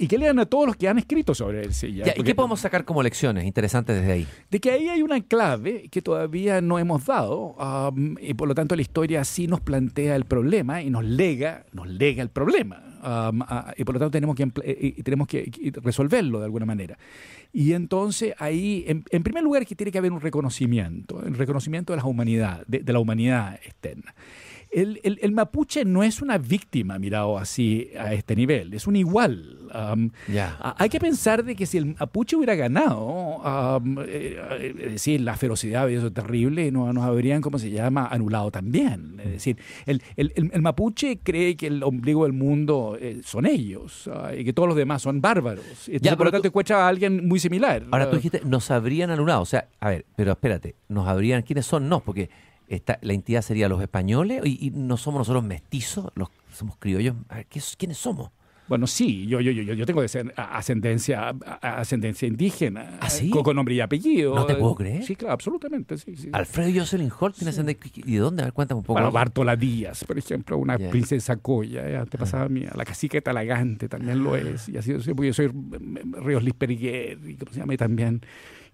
Speaker 2: y, que lean a todos los que han escrito sobre Ercilla. ¿Y qué podemos sacar como lecciones interesantes desde ahí? De que ahí
Speaker 3: hay una clave que todavía no hemos dado, um, y por lo tanto la historia así nos plantea el problema y nos lega, nos lega el problema. Um, y por lo tanto tenemos que, eh, tenemos que resolverlo de alguna manera. Y entonces ahí, en, primer lugar, que tiene que haber un reconocimiento, el reconocimiento de la humanidad, de la humanidad externa. El, mapuche no es una víctima mirado así a este nivel, es un igual. Hay que pensar de que si el mapuche hubiera ganado, eh, eh, decir, la ferocidad de eso terrible, no, nos habrían, como se llama?, anulado también. Es decir, el, mapuche cree que el ombligo del mundo eh, son ellos ah, y que todos los demás son bárbaros. por lo tanto, escucha a alguien muy similar. Ahora tú ah. dijiste,
Speaker 2: nos habrían anulado, o sea, a ver, pero espérate, nos habrían, ¿quiénes son No, Porque la entidad sería los españoles y, y, no somos nosotros mestizos, los, somos criollos. ¿Quiénes somos? Bueno, sí, yo, yo, yo, yo
Speaker 3: tengo ascendencia, ascendencia indígena. ¿Ah, Con nombre y apellido. No te puedo eh, creer.
Speaker 2: Sí, claro, absolutamente. Sí, sí. Alfredo Jocelyn
Speaker 3: Holt tiene ascendencia.
Speaker 2: ¿Y de dónde? A ver, cuéntame un
Speaker 3: poco. Bueno, Bartola Díaz, por ejemplo, una princesa Coya, eh, antepasada ah. mía. La caciqueta Talagante también lo ah. es. Y así, yo soy eh, Ríos Lisperguer, y, ¿cómo se llama? Y también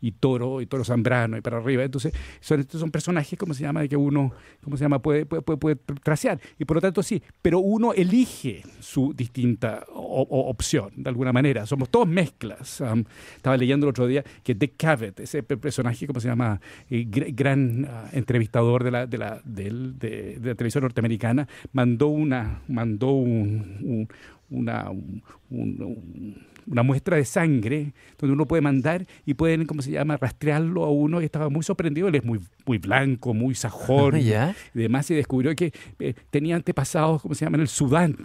Speaker 3: y Toro, y Toro Zambrano, y para arriba. Entonces, son, estos son personajes, ¿cómo se llama?, de que uno, ¿cómo se llama?, puede, puede, puede, trasear. Y por lo tanto, sí, pero uno elige su distinta opción, de alguna manera. Somos todos mezclas. estaba leyendo el otro día que Dick Cavett, ese personaje, ¿cómo se llama?, el eh, gran ah, entrevistador de la, de la, de, televisión norteamericana, mandó una, mandó un, una, un una muestra de sangre donde uno puede mandar y pueden, ¿cómo se llama?, rastrearlo a uno. Y estaba muy sorprendido, él es muy, muy blanco, muy sajón y demás. Y descubrió que eh, tenía antepasados, ¿cómo se llama?, en el Sudán.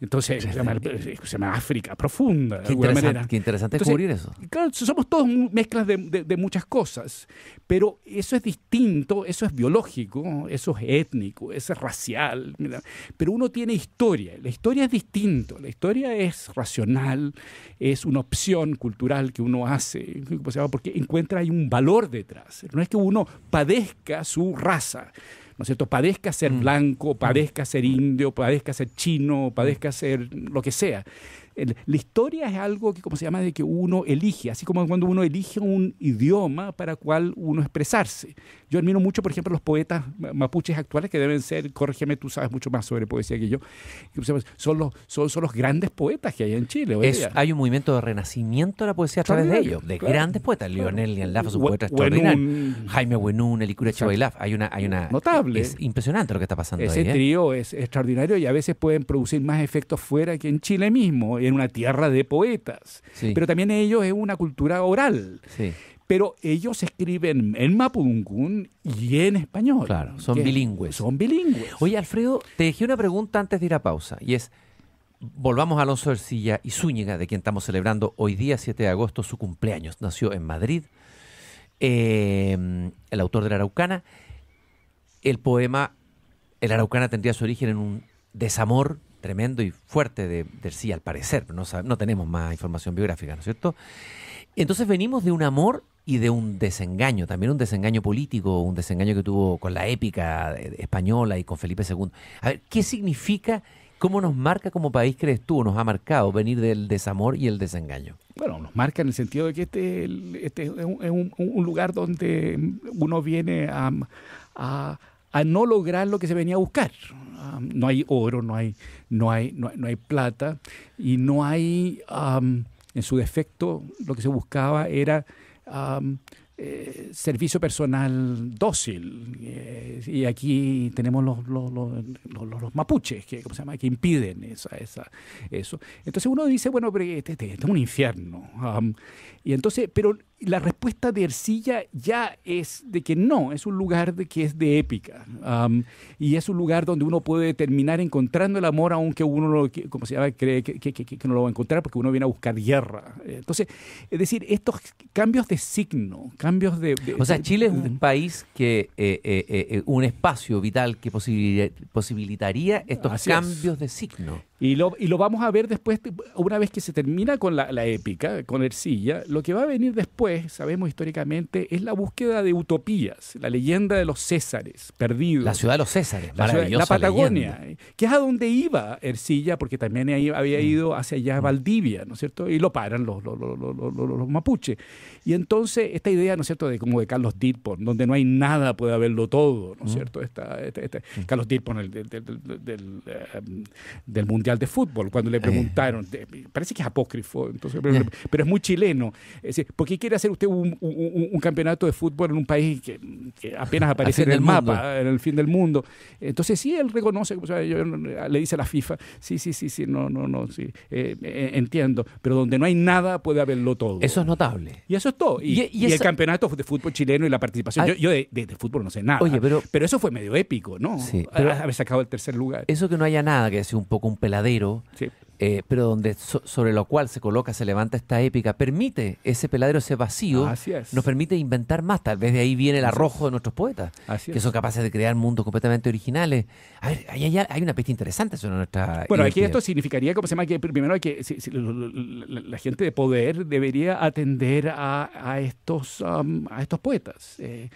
Speaker 3: Entonces, eh, se llama, África profunda. Qué interesante, manera. interesante descubrir eso. Claro, somos todos mezclas de, muchas cosas, pero eso es distinto, eso es biológico, eso es étnico, eso es racial. Pero uno tiene historia, la historia es distinto, la historia es racional es una opción cultural que uno hace, pues, porque encuentra hay un valor detrás. No es que uno padezca su raza. ¿no es cierto? Padezca ser mm. blanco, mm. padezca ser indio, padezca ser chino, padezca ser lo que sea. La historia es algo que, como se llama, de que uno elige, así como cuando uno elige un idioma para cual uno expresarse. Yo admiro mucho, por ejemplo, los poetas mapuches actuales, que deben ser, corrígeme, tú sabes mucho más sobre poesía que yo, pues, son los, son, son los grandes poetas que hay en
Speaker 2: Chile. hay un movimiento de renacimiento de la poesía a través de ellos, de grandes poetas. Lionel y es un poeta extraordinario. Jaime Buenún, el Icura Hay una, hay una. Notable. Es impresionante lo que está pasando Ese ahí. Ese ¿eh?
Speaker 3: trío es extraordinario y a veces pueden producir más efectos fuera que en Chile mismo, en una tierra de poetas. Pero también ellos es una cultura oral. Sí pero ellos
Speaker 2: escriben en mapungún y en español. Claro, son bilingües. Son bilingües. Oye, Alfredo, te dejé una pregunta antes de ir a pausa, y es, volvamos a Alonso Ercilla y Zúñiga, de quien estamos celebrando hoy día, 7 de agosto, su cumpleaños. Nació en Madrid, em, el autor de La Araucana. El poema El Araucana tendría su origen en un desamor tremendo y fuerte de, de al parecer, no, no tenemos más información biográfica, ¿no es cierto? Entonces venimos de un amor y de un desengaño, también un desengaño político, un desengaño que tuvo con la épica eh, española y con Felipe II. A ver, ¿qué significa, cómo nos marca como país, crees tú, nos ha marcado venir del desamor y el desengaño?
Speaker 3: Bueno, nos marca en el sentido de que este, es, este un, lugar donde uno viene a, a, no lograr lo que se venía a buscar. no hay oro, no hay, no, hay, no, hay plata y no hay, en su defecto, lo que se buscaba era eh, servicio personal dócil. Eh, y aquí tenemos los, los, mapuches, que, ¿cómo se llama? que impiden esa, esa, eso. Entonces uno dice, bueno, pero este, este, este es un infierno. y entonces, pero la respuesta de Ercilla ya es de que no, es un lugar de que es de épica. y es un lugar donde uno puede terminar encontrando el amor, aunque uno, lo, como se llama, cree que, no lo va a encontrar porque uno viene a buscar guerra. Entonces, es decir, estos cambios de signo, cambios
Speaker 2: de... o sea, Chile es un país que, eh, eh, eh, un espacio vital que posibilitaría estos cambios de signo. Y lo, y lo vamos a ver después, una
Speaker 3: vez que se termina con la, épica, con Ercilla, lo que va a venir después, sabemos históricamente, es la búsqueda de utopías, la leyenda de los Césares, perdidos. La ciudad de los
Speaker 2: Césares, la, la Patagonia,
Speaker 3: que es a donde iba Ercilla, porque también mm. había ido hacia allá a mm. Valdivia, ¿no es cierto? Y lo paran los, los, los, los mapuches. Y entonces esta idea, ¿no es cierto?, de como de Carlos Dirpon, donde no hay nada, puede haberlo todo, ¿no es mm. cierto? Esta, Carlos Dirpon, del, del Mundial eh, de Fútbol, cuando le eh. preguntaron, parece que es apócrifo, entonces, eh. pero, es muy chileno. Es ¿Por qué quiere hacer usted un, campeonato de fútbol en un país que, apenas aparece en el mapa, en el fin del mundo? Entonces sí, él reconoce, yo, le dice a la FIFA, sí, sí, sí, sí, no, no, no, sí, eh, entiendo, pero donde no hay nada puede haberlo todo. Eso es notable. Y eso es todo. Y, e-, el campeonato de fútbol chileno y la participación. yo, ah. de, fútbol no sé nada. pero, eso fue medio
Speaker 2: épico, ¿no? Haber sacado el tercer lugar. Eso que no haya nada, que sea un poco un pelado eh, pero donde sobre lo cual se coloca, se levanta esta épica, permite ese peladero, ese vacío, nos permite inventar más. Tal vez ahí viene el arrojo de nuestros poetas, que son capaces de crear mundos completamente originales. A hay, una pista interesante sobre nuestra. Bueno, aquí esto
Speaker 3: significaría, como se llama? Que primero que. la, gente de poder debería atender a, estos, um, a estos poetas. Eh,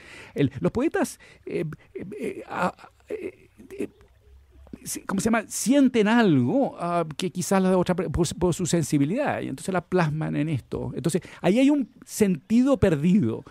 Speaker 3: los poetas. Eh, ¿cómo se llama? Sienten algo ah, que quizás la otra por, por, su sensibilidad, y entonces la plasman en esto. Entonces, ahí hay un sentido perdido.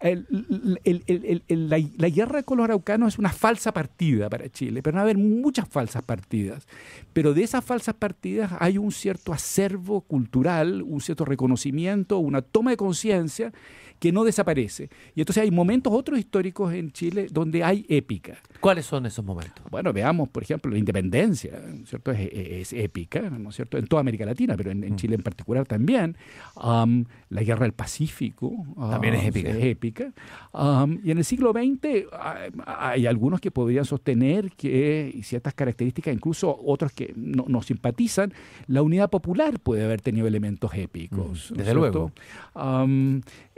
Speaker 3: la, guerra con los araucanos es una falsa partida para Chile, pero van a haber muchas falsas partidas. Pero de esas falsas partidas hay un cierto acervo cultural, un cierto reconocimiento, una toma de conciencia que no desaparece. Y entonces hay momentos otros históricos en Chile donde hay épica. ¿Cuáles son esos momentos? Bueno, veamos, por ejemplo, la independencia, es ¿cierto? Es, épica, ¿no es cierto? En toda América Latina, pero en, mm. Chile en particular también. la guerra del Pacífico. también es épica. épica. y en el siglo XX hay, algunos que podrían sostener que, ciertas características, incluso otros que no, simpatizan, la unidad popular puede haber tenido elementos épicos. Mm, desde luego.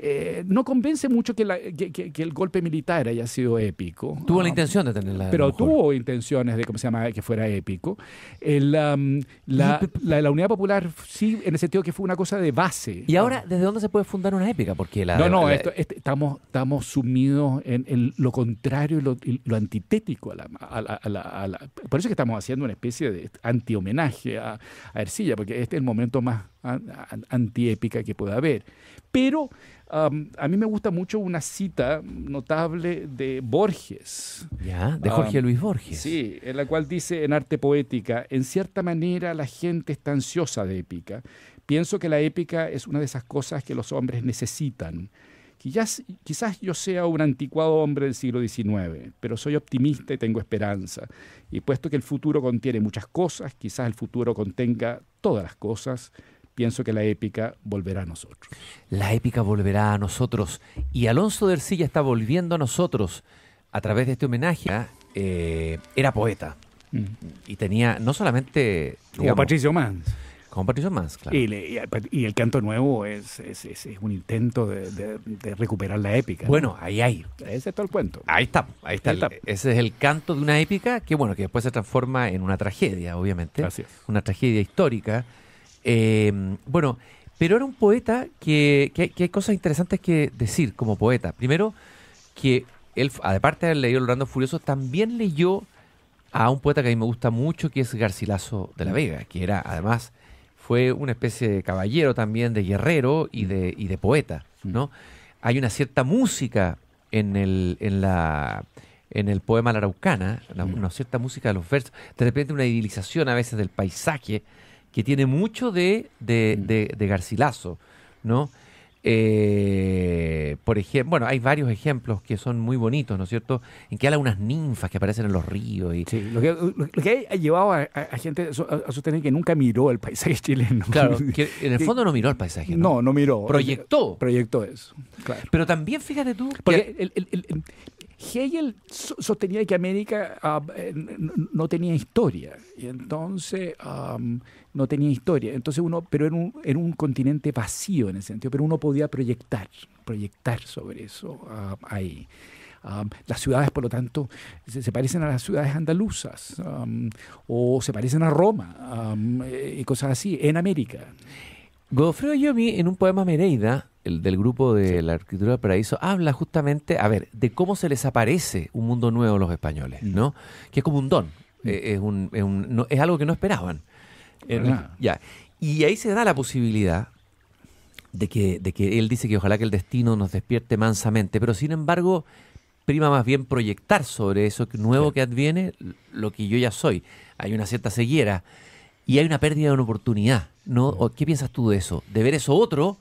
Speaker 3: Eh, no convence mucho que, que, el golpe militar haya sido épico. Tuvo la intención de pero tuvo intenciones de, ¿cómo se llama?, que fuera épico. la, Unidad Popular sí, en el sentido que fue una cosa de base.
Speaker 2: ¿Y ahora desde dónde se puede fundar una épica? Porque
Speaker 3: no, no, este, estamos, estamos sumidos en, lo contrario y lo, lo, antitético Por eso es que estamos haciendo una especie de anti-homenaje a, Ercilla, porque este es el momento más antiépica que pueda haber. Pero a mí me gusta mucho una cita notable de Borges. Ya, de Jorge Luis Borges. Sí, en la cual dice en arte poética, en cierta manera la gente está ansiosa de épica. Pienso que la épica es una de esas cosas que los hombres necesitan. Quizás, quizás, yo sea un anticuado hombre del siglo XIX, pero soy optimista y tengo esperanza. Y puesto que el futuro contiene muchas cosas, quizás el futuro contenga todas las cosas,
Speaker 2: pienso que la épica volverá a nosotros. La épica volverá a nosotros. Y Alonso Ercilla está volviendo a nosotros a través de este homenaje. Eh, era poeta. Mm. Y tenía no solamente... como Patricio Mans. Como Patricio Mans, claro.
Speaker 3: Y, el canto nuevo es, un intento de, recuperar la épica.
Speaker 2: Bueno, ahí hay. Ese es todo el cuento. Ahí está, ahí está. ese es el canto de una épica que, bueno, que después se transforma en una tragedia, obviamente. Una tragedia histórica Em, bueno, pero era un poeta que, hay cosas interesantes que decir como poeta. Primero, que él, aparte de haber leído Los Furioso, también leyó a un poeta que a mí me gusta mucho, que es Garcilaso de la mm. Vega, que era además fue una especie de caballero también, de guerrero y mm. de, poeta, mm. ¿no? Hay una cierta música en el, en la, en el poema La Araucana, una cierta música de los versos, de repente una idealización a veces del paisaje, que tiene mucho de, mm. garcilazo, ¿no? Eh, por ejemplo, bueno, hay varios ejemplos que son muy bonitos, ¿no es cierto? En que habla unas ninfas que aparecen en los ríos. Y... Sí, lo
Speaker 3: que, ha llevado a, gente a sostener que nunca miró el paisaje chileno. Claro, que en el fondo no miró el paisaje. No, no, no miró. Proyectó. Proyectó eso, claro. Pero también fíjate
Speaker 2: tú. el,
Speaker 3: Hegel sostenía que América ah, eh, no tenía historia, y entonces no tenía historia, entonces uno, pero era un, continente vacío en ese sentido, pero uno podía proyectar, proyectar sobre eso ahí. las ciudades, por lo tanto, se, parecen a las ciudades andaluzas o se parecen a Roma eh, y cosas así en América.
Speaker 2: Godofredo Yomi, en un poema Mereida, el del grupo de la arquitectura del paraíso, habla justamente, a ver, de cómo se les aparece un mundo nuevo a los españoles, mm. ¿no? Que es como un don, mm. eh, es, algo que no esperaban. ya. Y ahí se da la posibilidad de que, de que él dice que ojalá que el destino nos despierte mansamente, pero sin embargo prima más bien proyectar sobre eso nuevo que adviene lo que yo ya soy. Hay una cierta ceguera y hay una pérdida de una oportunidad. ¿no? ¿Qué piensas tú de eso? De ver eso otro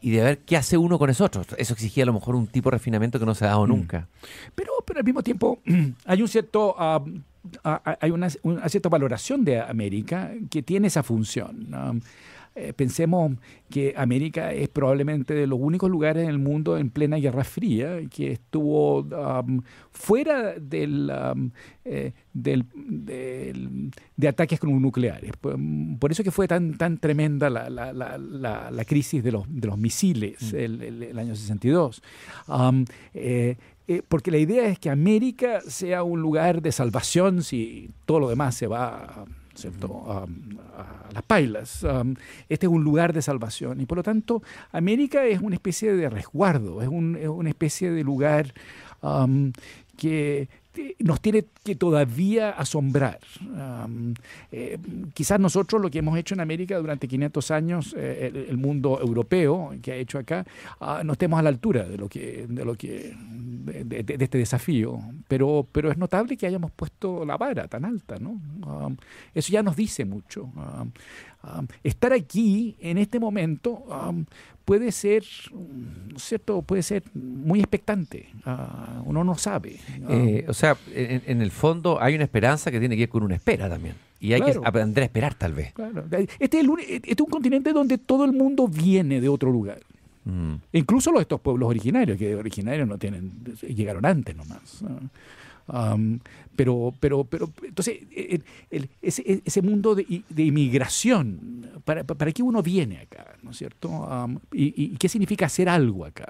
Speaker 2: y de ver qué hace uno con eso otro. Eso exigía a lo mejor un tipo de refinamiento que no se ha dado mm. nunca.
Speaker 3: Pero, pero al mismo tiempo hay un cierto... hay una, cierta valoración de América que tiene esa función. Eh, pensemos que América es probablemente de los únicos lugares en el mundo en plena Guerra Fría que estuvo um, fuera um, eh, del, de ataques nucleares. Por, eso que fue tan, tan tremenda la, crisis de los, misiles mm. en el, año 62. Um, eh, porque la idea es que América sea un lugar de salvación si todo lo demás se va ¿cierto? a las pailas. este es un lugar de salvación y por lo tanto América es una especie de resguardo, es, una especie de lugar que este, nos tiene que todavía asombrar. Eh, quizás nosotros lo que hemos hecho en América durante 500 años, eh, el, mundo europeo que ha hecho acá, ah, no estemos a la altura de lo que de lo que de, este desafío, pero pero es notable que hayamos puesto la vara tan alta, ¿no? eso ya nos dice mucho. estar aquí en este momento puede ser cierto? Puede ser muy expectante, ah, uno no sabe. Ah. Eh,
Speaker 2: o sea, en, el fondo hay una esperanza que tiene que ir con una espera también. Y hay que aprender a esperar tal vez.
Speaker 3: Este, este, es un continente donde todo el mundo viene de otro lugar. Mm. Incluso los, estos pueblos originarios, que originarios no tienen, llegaron antes nomás. Ah pero, pero, pero, entonces, e, e, e, ese, mundo de, de inmigración, ¿para, ¿para, qué uno viene acá? ¿No es cierto? y, qué significa hacer algo acá?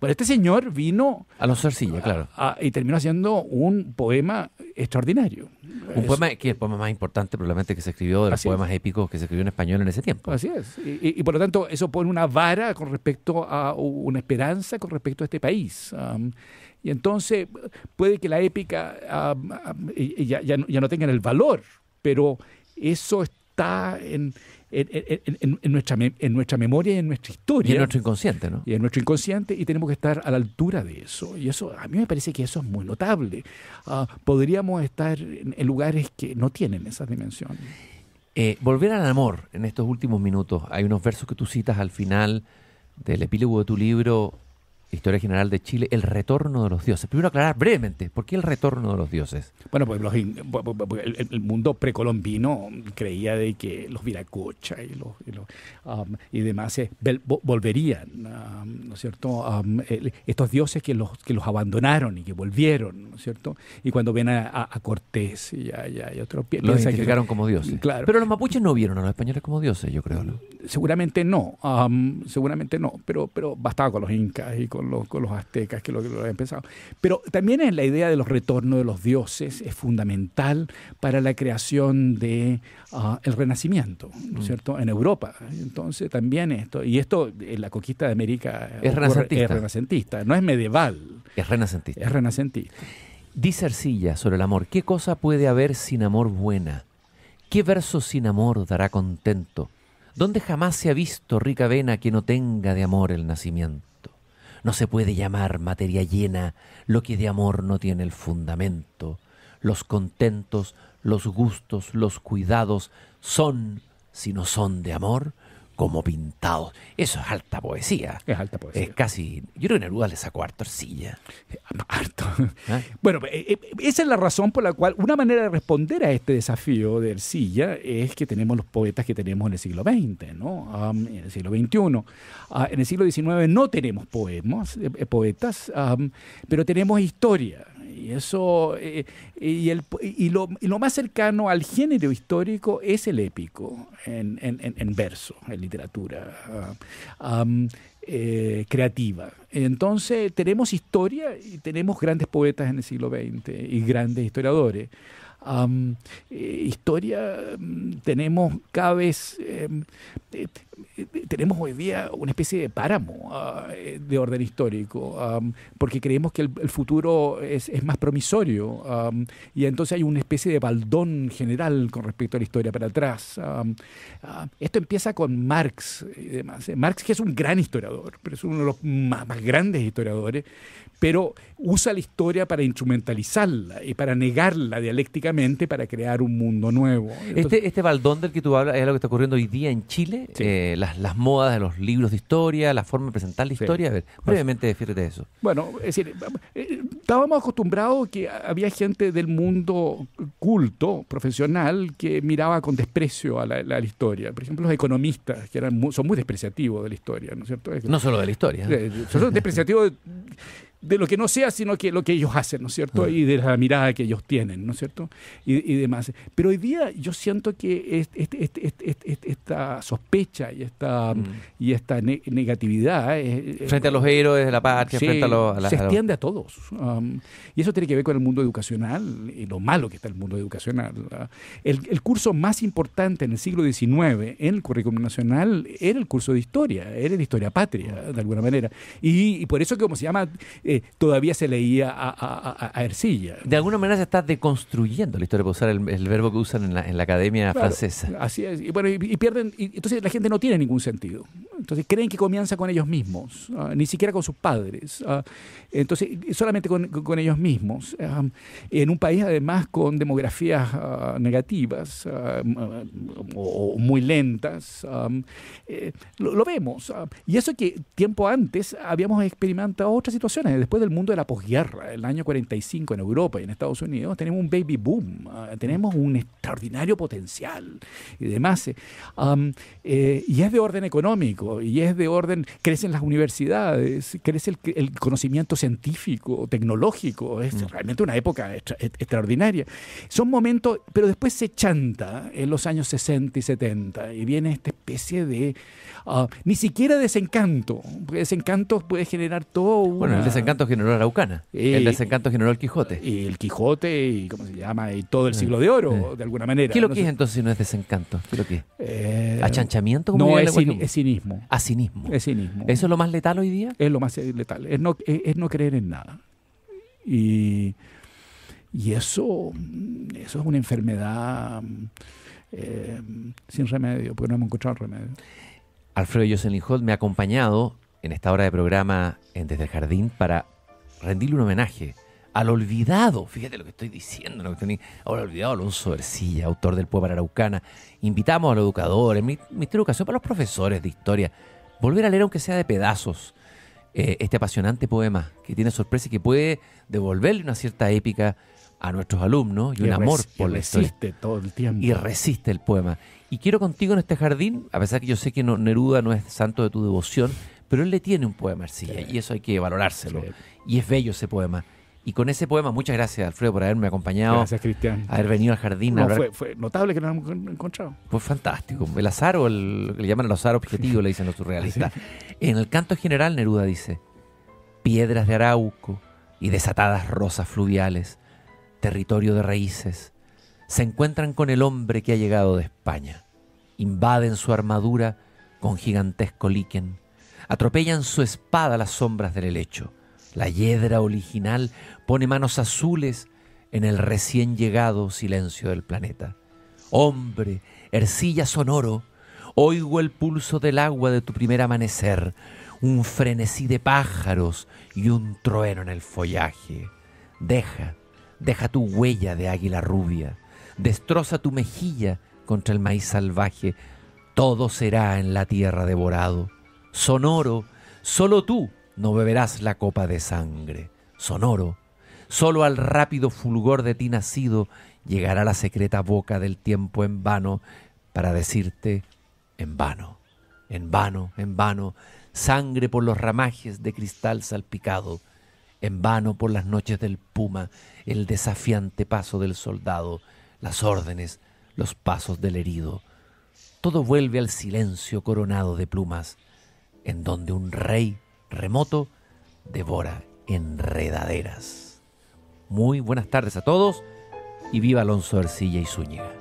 Speaker 3: bueno, este señor vino...
Speaker 2: A los Arcilla, claro. y terminó haciendo un poema extraordinario. Un poema que es el poema más importante probablemente que se escribió, de los poemas épicos que se escribió en español en ese tiempo.
Speaker 3: Así es. Y, por lo tanto, eso pone una vara con respecto a una esperanza con respecto a este país. Y entonces puede que la épica ah, ah, ya, no, tenga tengan el valor, pero eso está en, en, nuestra, en nuestra memoria y en nuestra historia. Y en nuestro inconsciente, ¿no? Y en nuestro inconsciente y tenemos que estar a la altura de eso. Y eso a mí me parece que eso es muy notable. Ah, podríamos estar en, lugares que no tienen esas dimensiones.
Speaker 2: Eh, volver al amor en estos últimos minutos. Hay unos versos que tú citas al final del epílogo de tu libro Historia General de Chile, El Retorno de los Dioses. Primero aclarar brevemente, ¿por qué el retorno de los dioses? Bueno, pues
Speaker 3: el, mundo precolombino creía de que los viracocha y, los, y, um, demás eh, volverían, um, ¿no es cierto? Um, estos dioses que los, que los abandonaron y que volvieron, ¿no es cierto? Y cuando ven a, Cortés y a, y otros... Los identificaron como dioses. Mm, claro. Pero los mapuches no vieron a los españoles como dioses, yo creo. ¿no? Seguramente no, seguramente no, pero, pero bastaba con los incas y con con los, aztecas, que lo, lo habían pensado. Pero también es la idea de los retornos de los dioses, es fundamental para la creación del de, ah, el renacimiento, ¿no es mm. cierto?, en Europa. Entonces también esto, y esto, en eh, la conquista de América es, renacentista. es renacentista, no es
Speaker 2: medieval. Es renacentista. Es renacentista. Dice Arcilla sobre el amor, ¿qué cosa puede haber sin amor buena? ¿Qué verso sin amor dará contento? ¿Dónde jamás se ha visto rica vena que no tenga de amor el nacimiento? No se puede llamar materia llena lo que de amor no tiene el fundamento. Los contentos, los gustos, los cuidados son, si no son de amor, como pintado, Eso es alta poesía. Es alta poesía. Es casi. Yo creo que Neruda le sacó harto arcilla. Eh, harto. ¿Ah? Bueno, eh, eh, esa es la razón por la cual una manera
Speaker 3: de responder a este desafío de arcilla es que tenemos los poetas que tenemos en el siglo XX, ¿no? en el siglo XXI. Ah, en el siglo XIX no tenemos poemas, poetas, pero tenemos historia y eso eh, y, lo, más cercano al género histórico es el épico en, en, en verso, en literatura ah, eh, creativa. Entonces tenemos historia y tenemos grandes poetas en el siglo XX y grandes historiadores. Eh, historia mm, tenemos cada vez, em, eh, eh, tenemos hoy día una especie de páramo ah, de orden histórico, porque creemos que el, futuro es, más promisorio y entonces hay una especie de baldón general con respecto a la historia para atrás. Ah, esto empieza con Marx y demás. Marx que es un gran historiador, pero es uno de los más, más grandes historiadores, pero usa la historia para instrumentalizarla y para negar la dialéctica para crear un mundo nuevo.
Speaker 2: este, este baldón del que tú hablas es lo que está ocurriendo hoy día en Chile, eh, las, modas de los libros de historia, la forma de presentar la historia. A ver, brevemente de eso.
Speaker 3: Bueno, es decir, eh, estábamos acostumbrados que había gente del mundo culto, profesional, que miraba con desprecio a la, historia. Por ejemplo, los economistas, que eran son muy despreciativos de la historia, ¿no es cierto? no solo de la historia. Eh, son despreciativos de de lo que no sea, sino que lo que ellos hacen, ¿no es cierto? Ah. Y de la mirada que ellos tienen, ¿no es cierto? Y, demás. Pero hoy día yo siento que esta sospecha y esta, mm. y esta negatividad... Eh, eh, eh, frente a los héroes de la patria, frente a, los... se extiende a todos. Um, y eso tiene que ver con el mundo educacional y lo malo que está el mundo educacional. El, curso más importante en el siglo XIX en el currículum nacional era el curso de historia, era la historia patria, mm. de alguna manera. Y, por eso que como se llama...
Speaker 2: Eh, todavía se leía a, Ercilla. De alguna manera se está deconstruyendo la historia, por usar el, verbo que usan en la, academia francesa. Así es. Y, pierden, entonces la gente no
Speaker 3: tiene ningún sentido. Entonces creen que comienza con ellos mismos, ah, ni siquiera con sus padres. Ah, entonces, solamente con, ellos mismos. Ah, en un país, además, con demografías negativas mm, o, muy lentas. Eh, lo, vemos. y eso que tiempo antes habíamos experimentado otras situaciones después del mundo de la posguerra, el año 45 en Europa y en Estados Unidos, tenemos un baby boom, ah, tenemos un extraordinario potencial y demás. Eh, eh, y es de orden económico, y es de orden, crecen las universidades, crece el, conocimiento científico, tecnológico, es mm. realmente una época e, extraordinaria. Son momentos, pero después se chanta en los años 60 y 70, y viene esta especie de, ah, ni siquiera desencanto, porque desencanto puede generar todo... Bueno, el desencanto
Speaker 2: desencanto generó Araucana, el desencanto generó el Quijote. Y el Quijote y cómo se llama, y todo el mm. siglo de oro, mm. de alguna manera. ¿Qué lo que es entonces si no es desencanto? ¿Qué que es? Eh, ¿Achanchamiento? no, es, es, ah,
Speaker 3: cinismo. Es cinismo. ¿Eso es lo más letal hoy día? Es lo más letal, es no, creer en nada. Y, y eso, eso es una enfermedad eh, sin remedio, porque no hemos encontrado remedio.
Speaker 2: Alfredo Jocelyn Holt me ha acompañado en esta hora de programa en Desde el Jardín para rendirle un homenaje al olvidado, fíjate lo que estoy diciendo, lo olvidado Alonso Ercilla, autor del poema Araucana. Invitamos a los educadores, Ministerio de Educación para los profesores de historia, volver a leer aunque sea de pedazos eh, este apasionante poema que tiene sorpresa y que puede devolverle una cierta épica a nuestros alumnos y, un amor por y resiste todo el tiempo. Y resiste el poema. Y quiero contigo en este jardín, a pesar que yo sé que Neruda no es santo de tu devoción, pero él le tiene un poema arcilla y eso hay que valorárselo. Y es bello ese poema. Y con ese poema, muchas gracias, Alfredo, por haberme acompañado. Gracias, Cristian. Haber venido al jardín.
Speaker 3: fue, notable que nos hemos encontrado.
Speaker 2: Fue fantástico. El azar, o le llaman el azar objetivo, le dicen los surrealistas. En el canto general, Neruda dice: Piedras de Arauco y desatadas rosas fluviales, territorio de raíces, se encuentran con el hombre que ha llegado de España. Invaden su armadura con gigantesco líquen, atropellan su espada las sombras del helecho. La hiedra original pone manos azules en el recién llegado silencio del planeta. Hombre, ercilla sonoro, oigo el pulso del agua de tu primer amanecer, un frenesí de pájaros y un trueno en el follaje. Deja, deja tu huella de águila rubia, destroza tu mejilla contra el maíz salvaje, todo será en la tierra devorado. Sonoro, solo tú no beberás la copa de sangre. Sonoro, solo al rápido fulgor de ti nacido llegará la secreta boca del tiempo en vano para decirte en vano, en vano, en vano, sangre por los ramajes de cristal salpicado, en vano por las noches del puma, el desafiante paso del soldado, las órdenes, los pasos del herido. Todo vuelve al silencio coronado de plumas en donde un rey remoto devora enredaderas. Muy buenas tardes a todos y viva Alonso Ercilla y Zúñiga.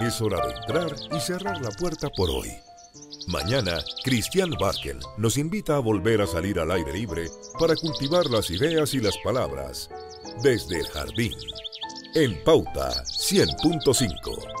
Speaker 1: Es hora de entrar y cerrar la puerta por hoy. Mañana, Cristian Barkel nos invita a volver a salir al aire libre para cultivar las ideas y las palabras desde el jardín. En Pauta 100.5.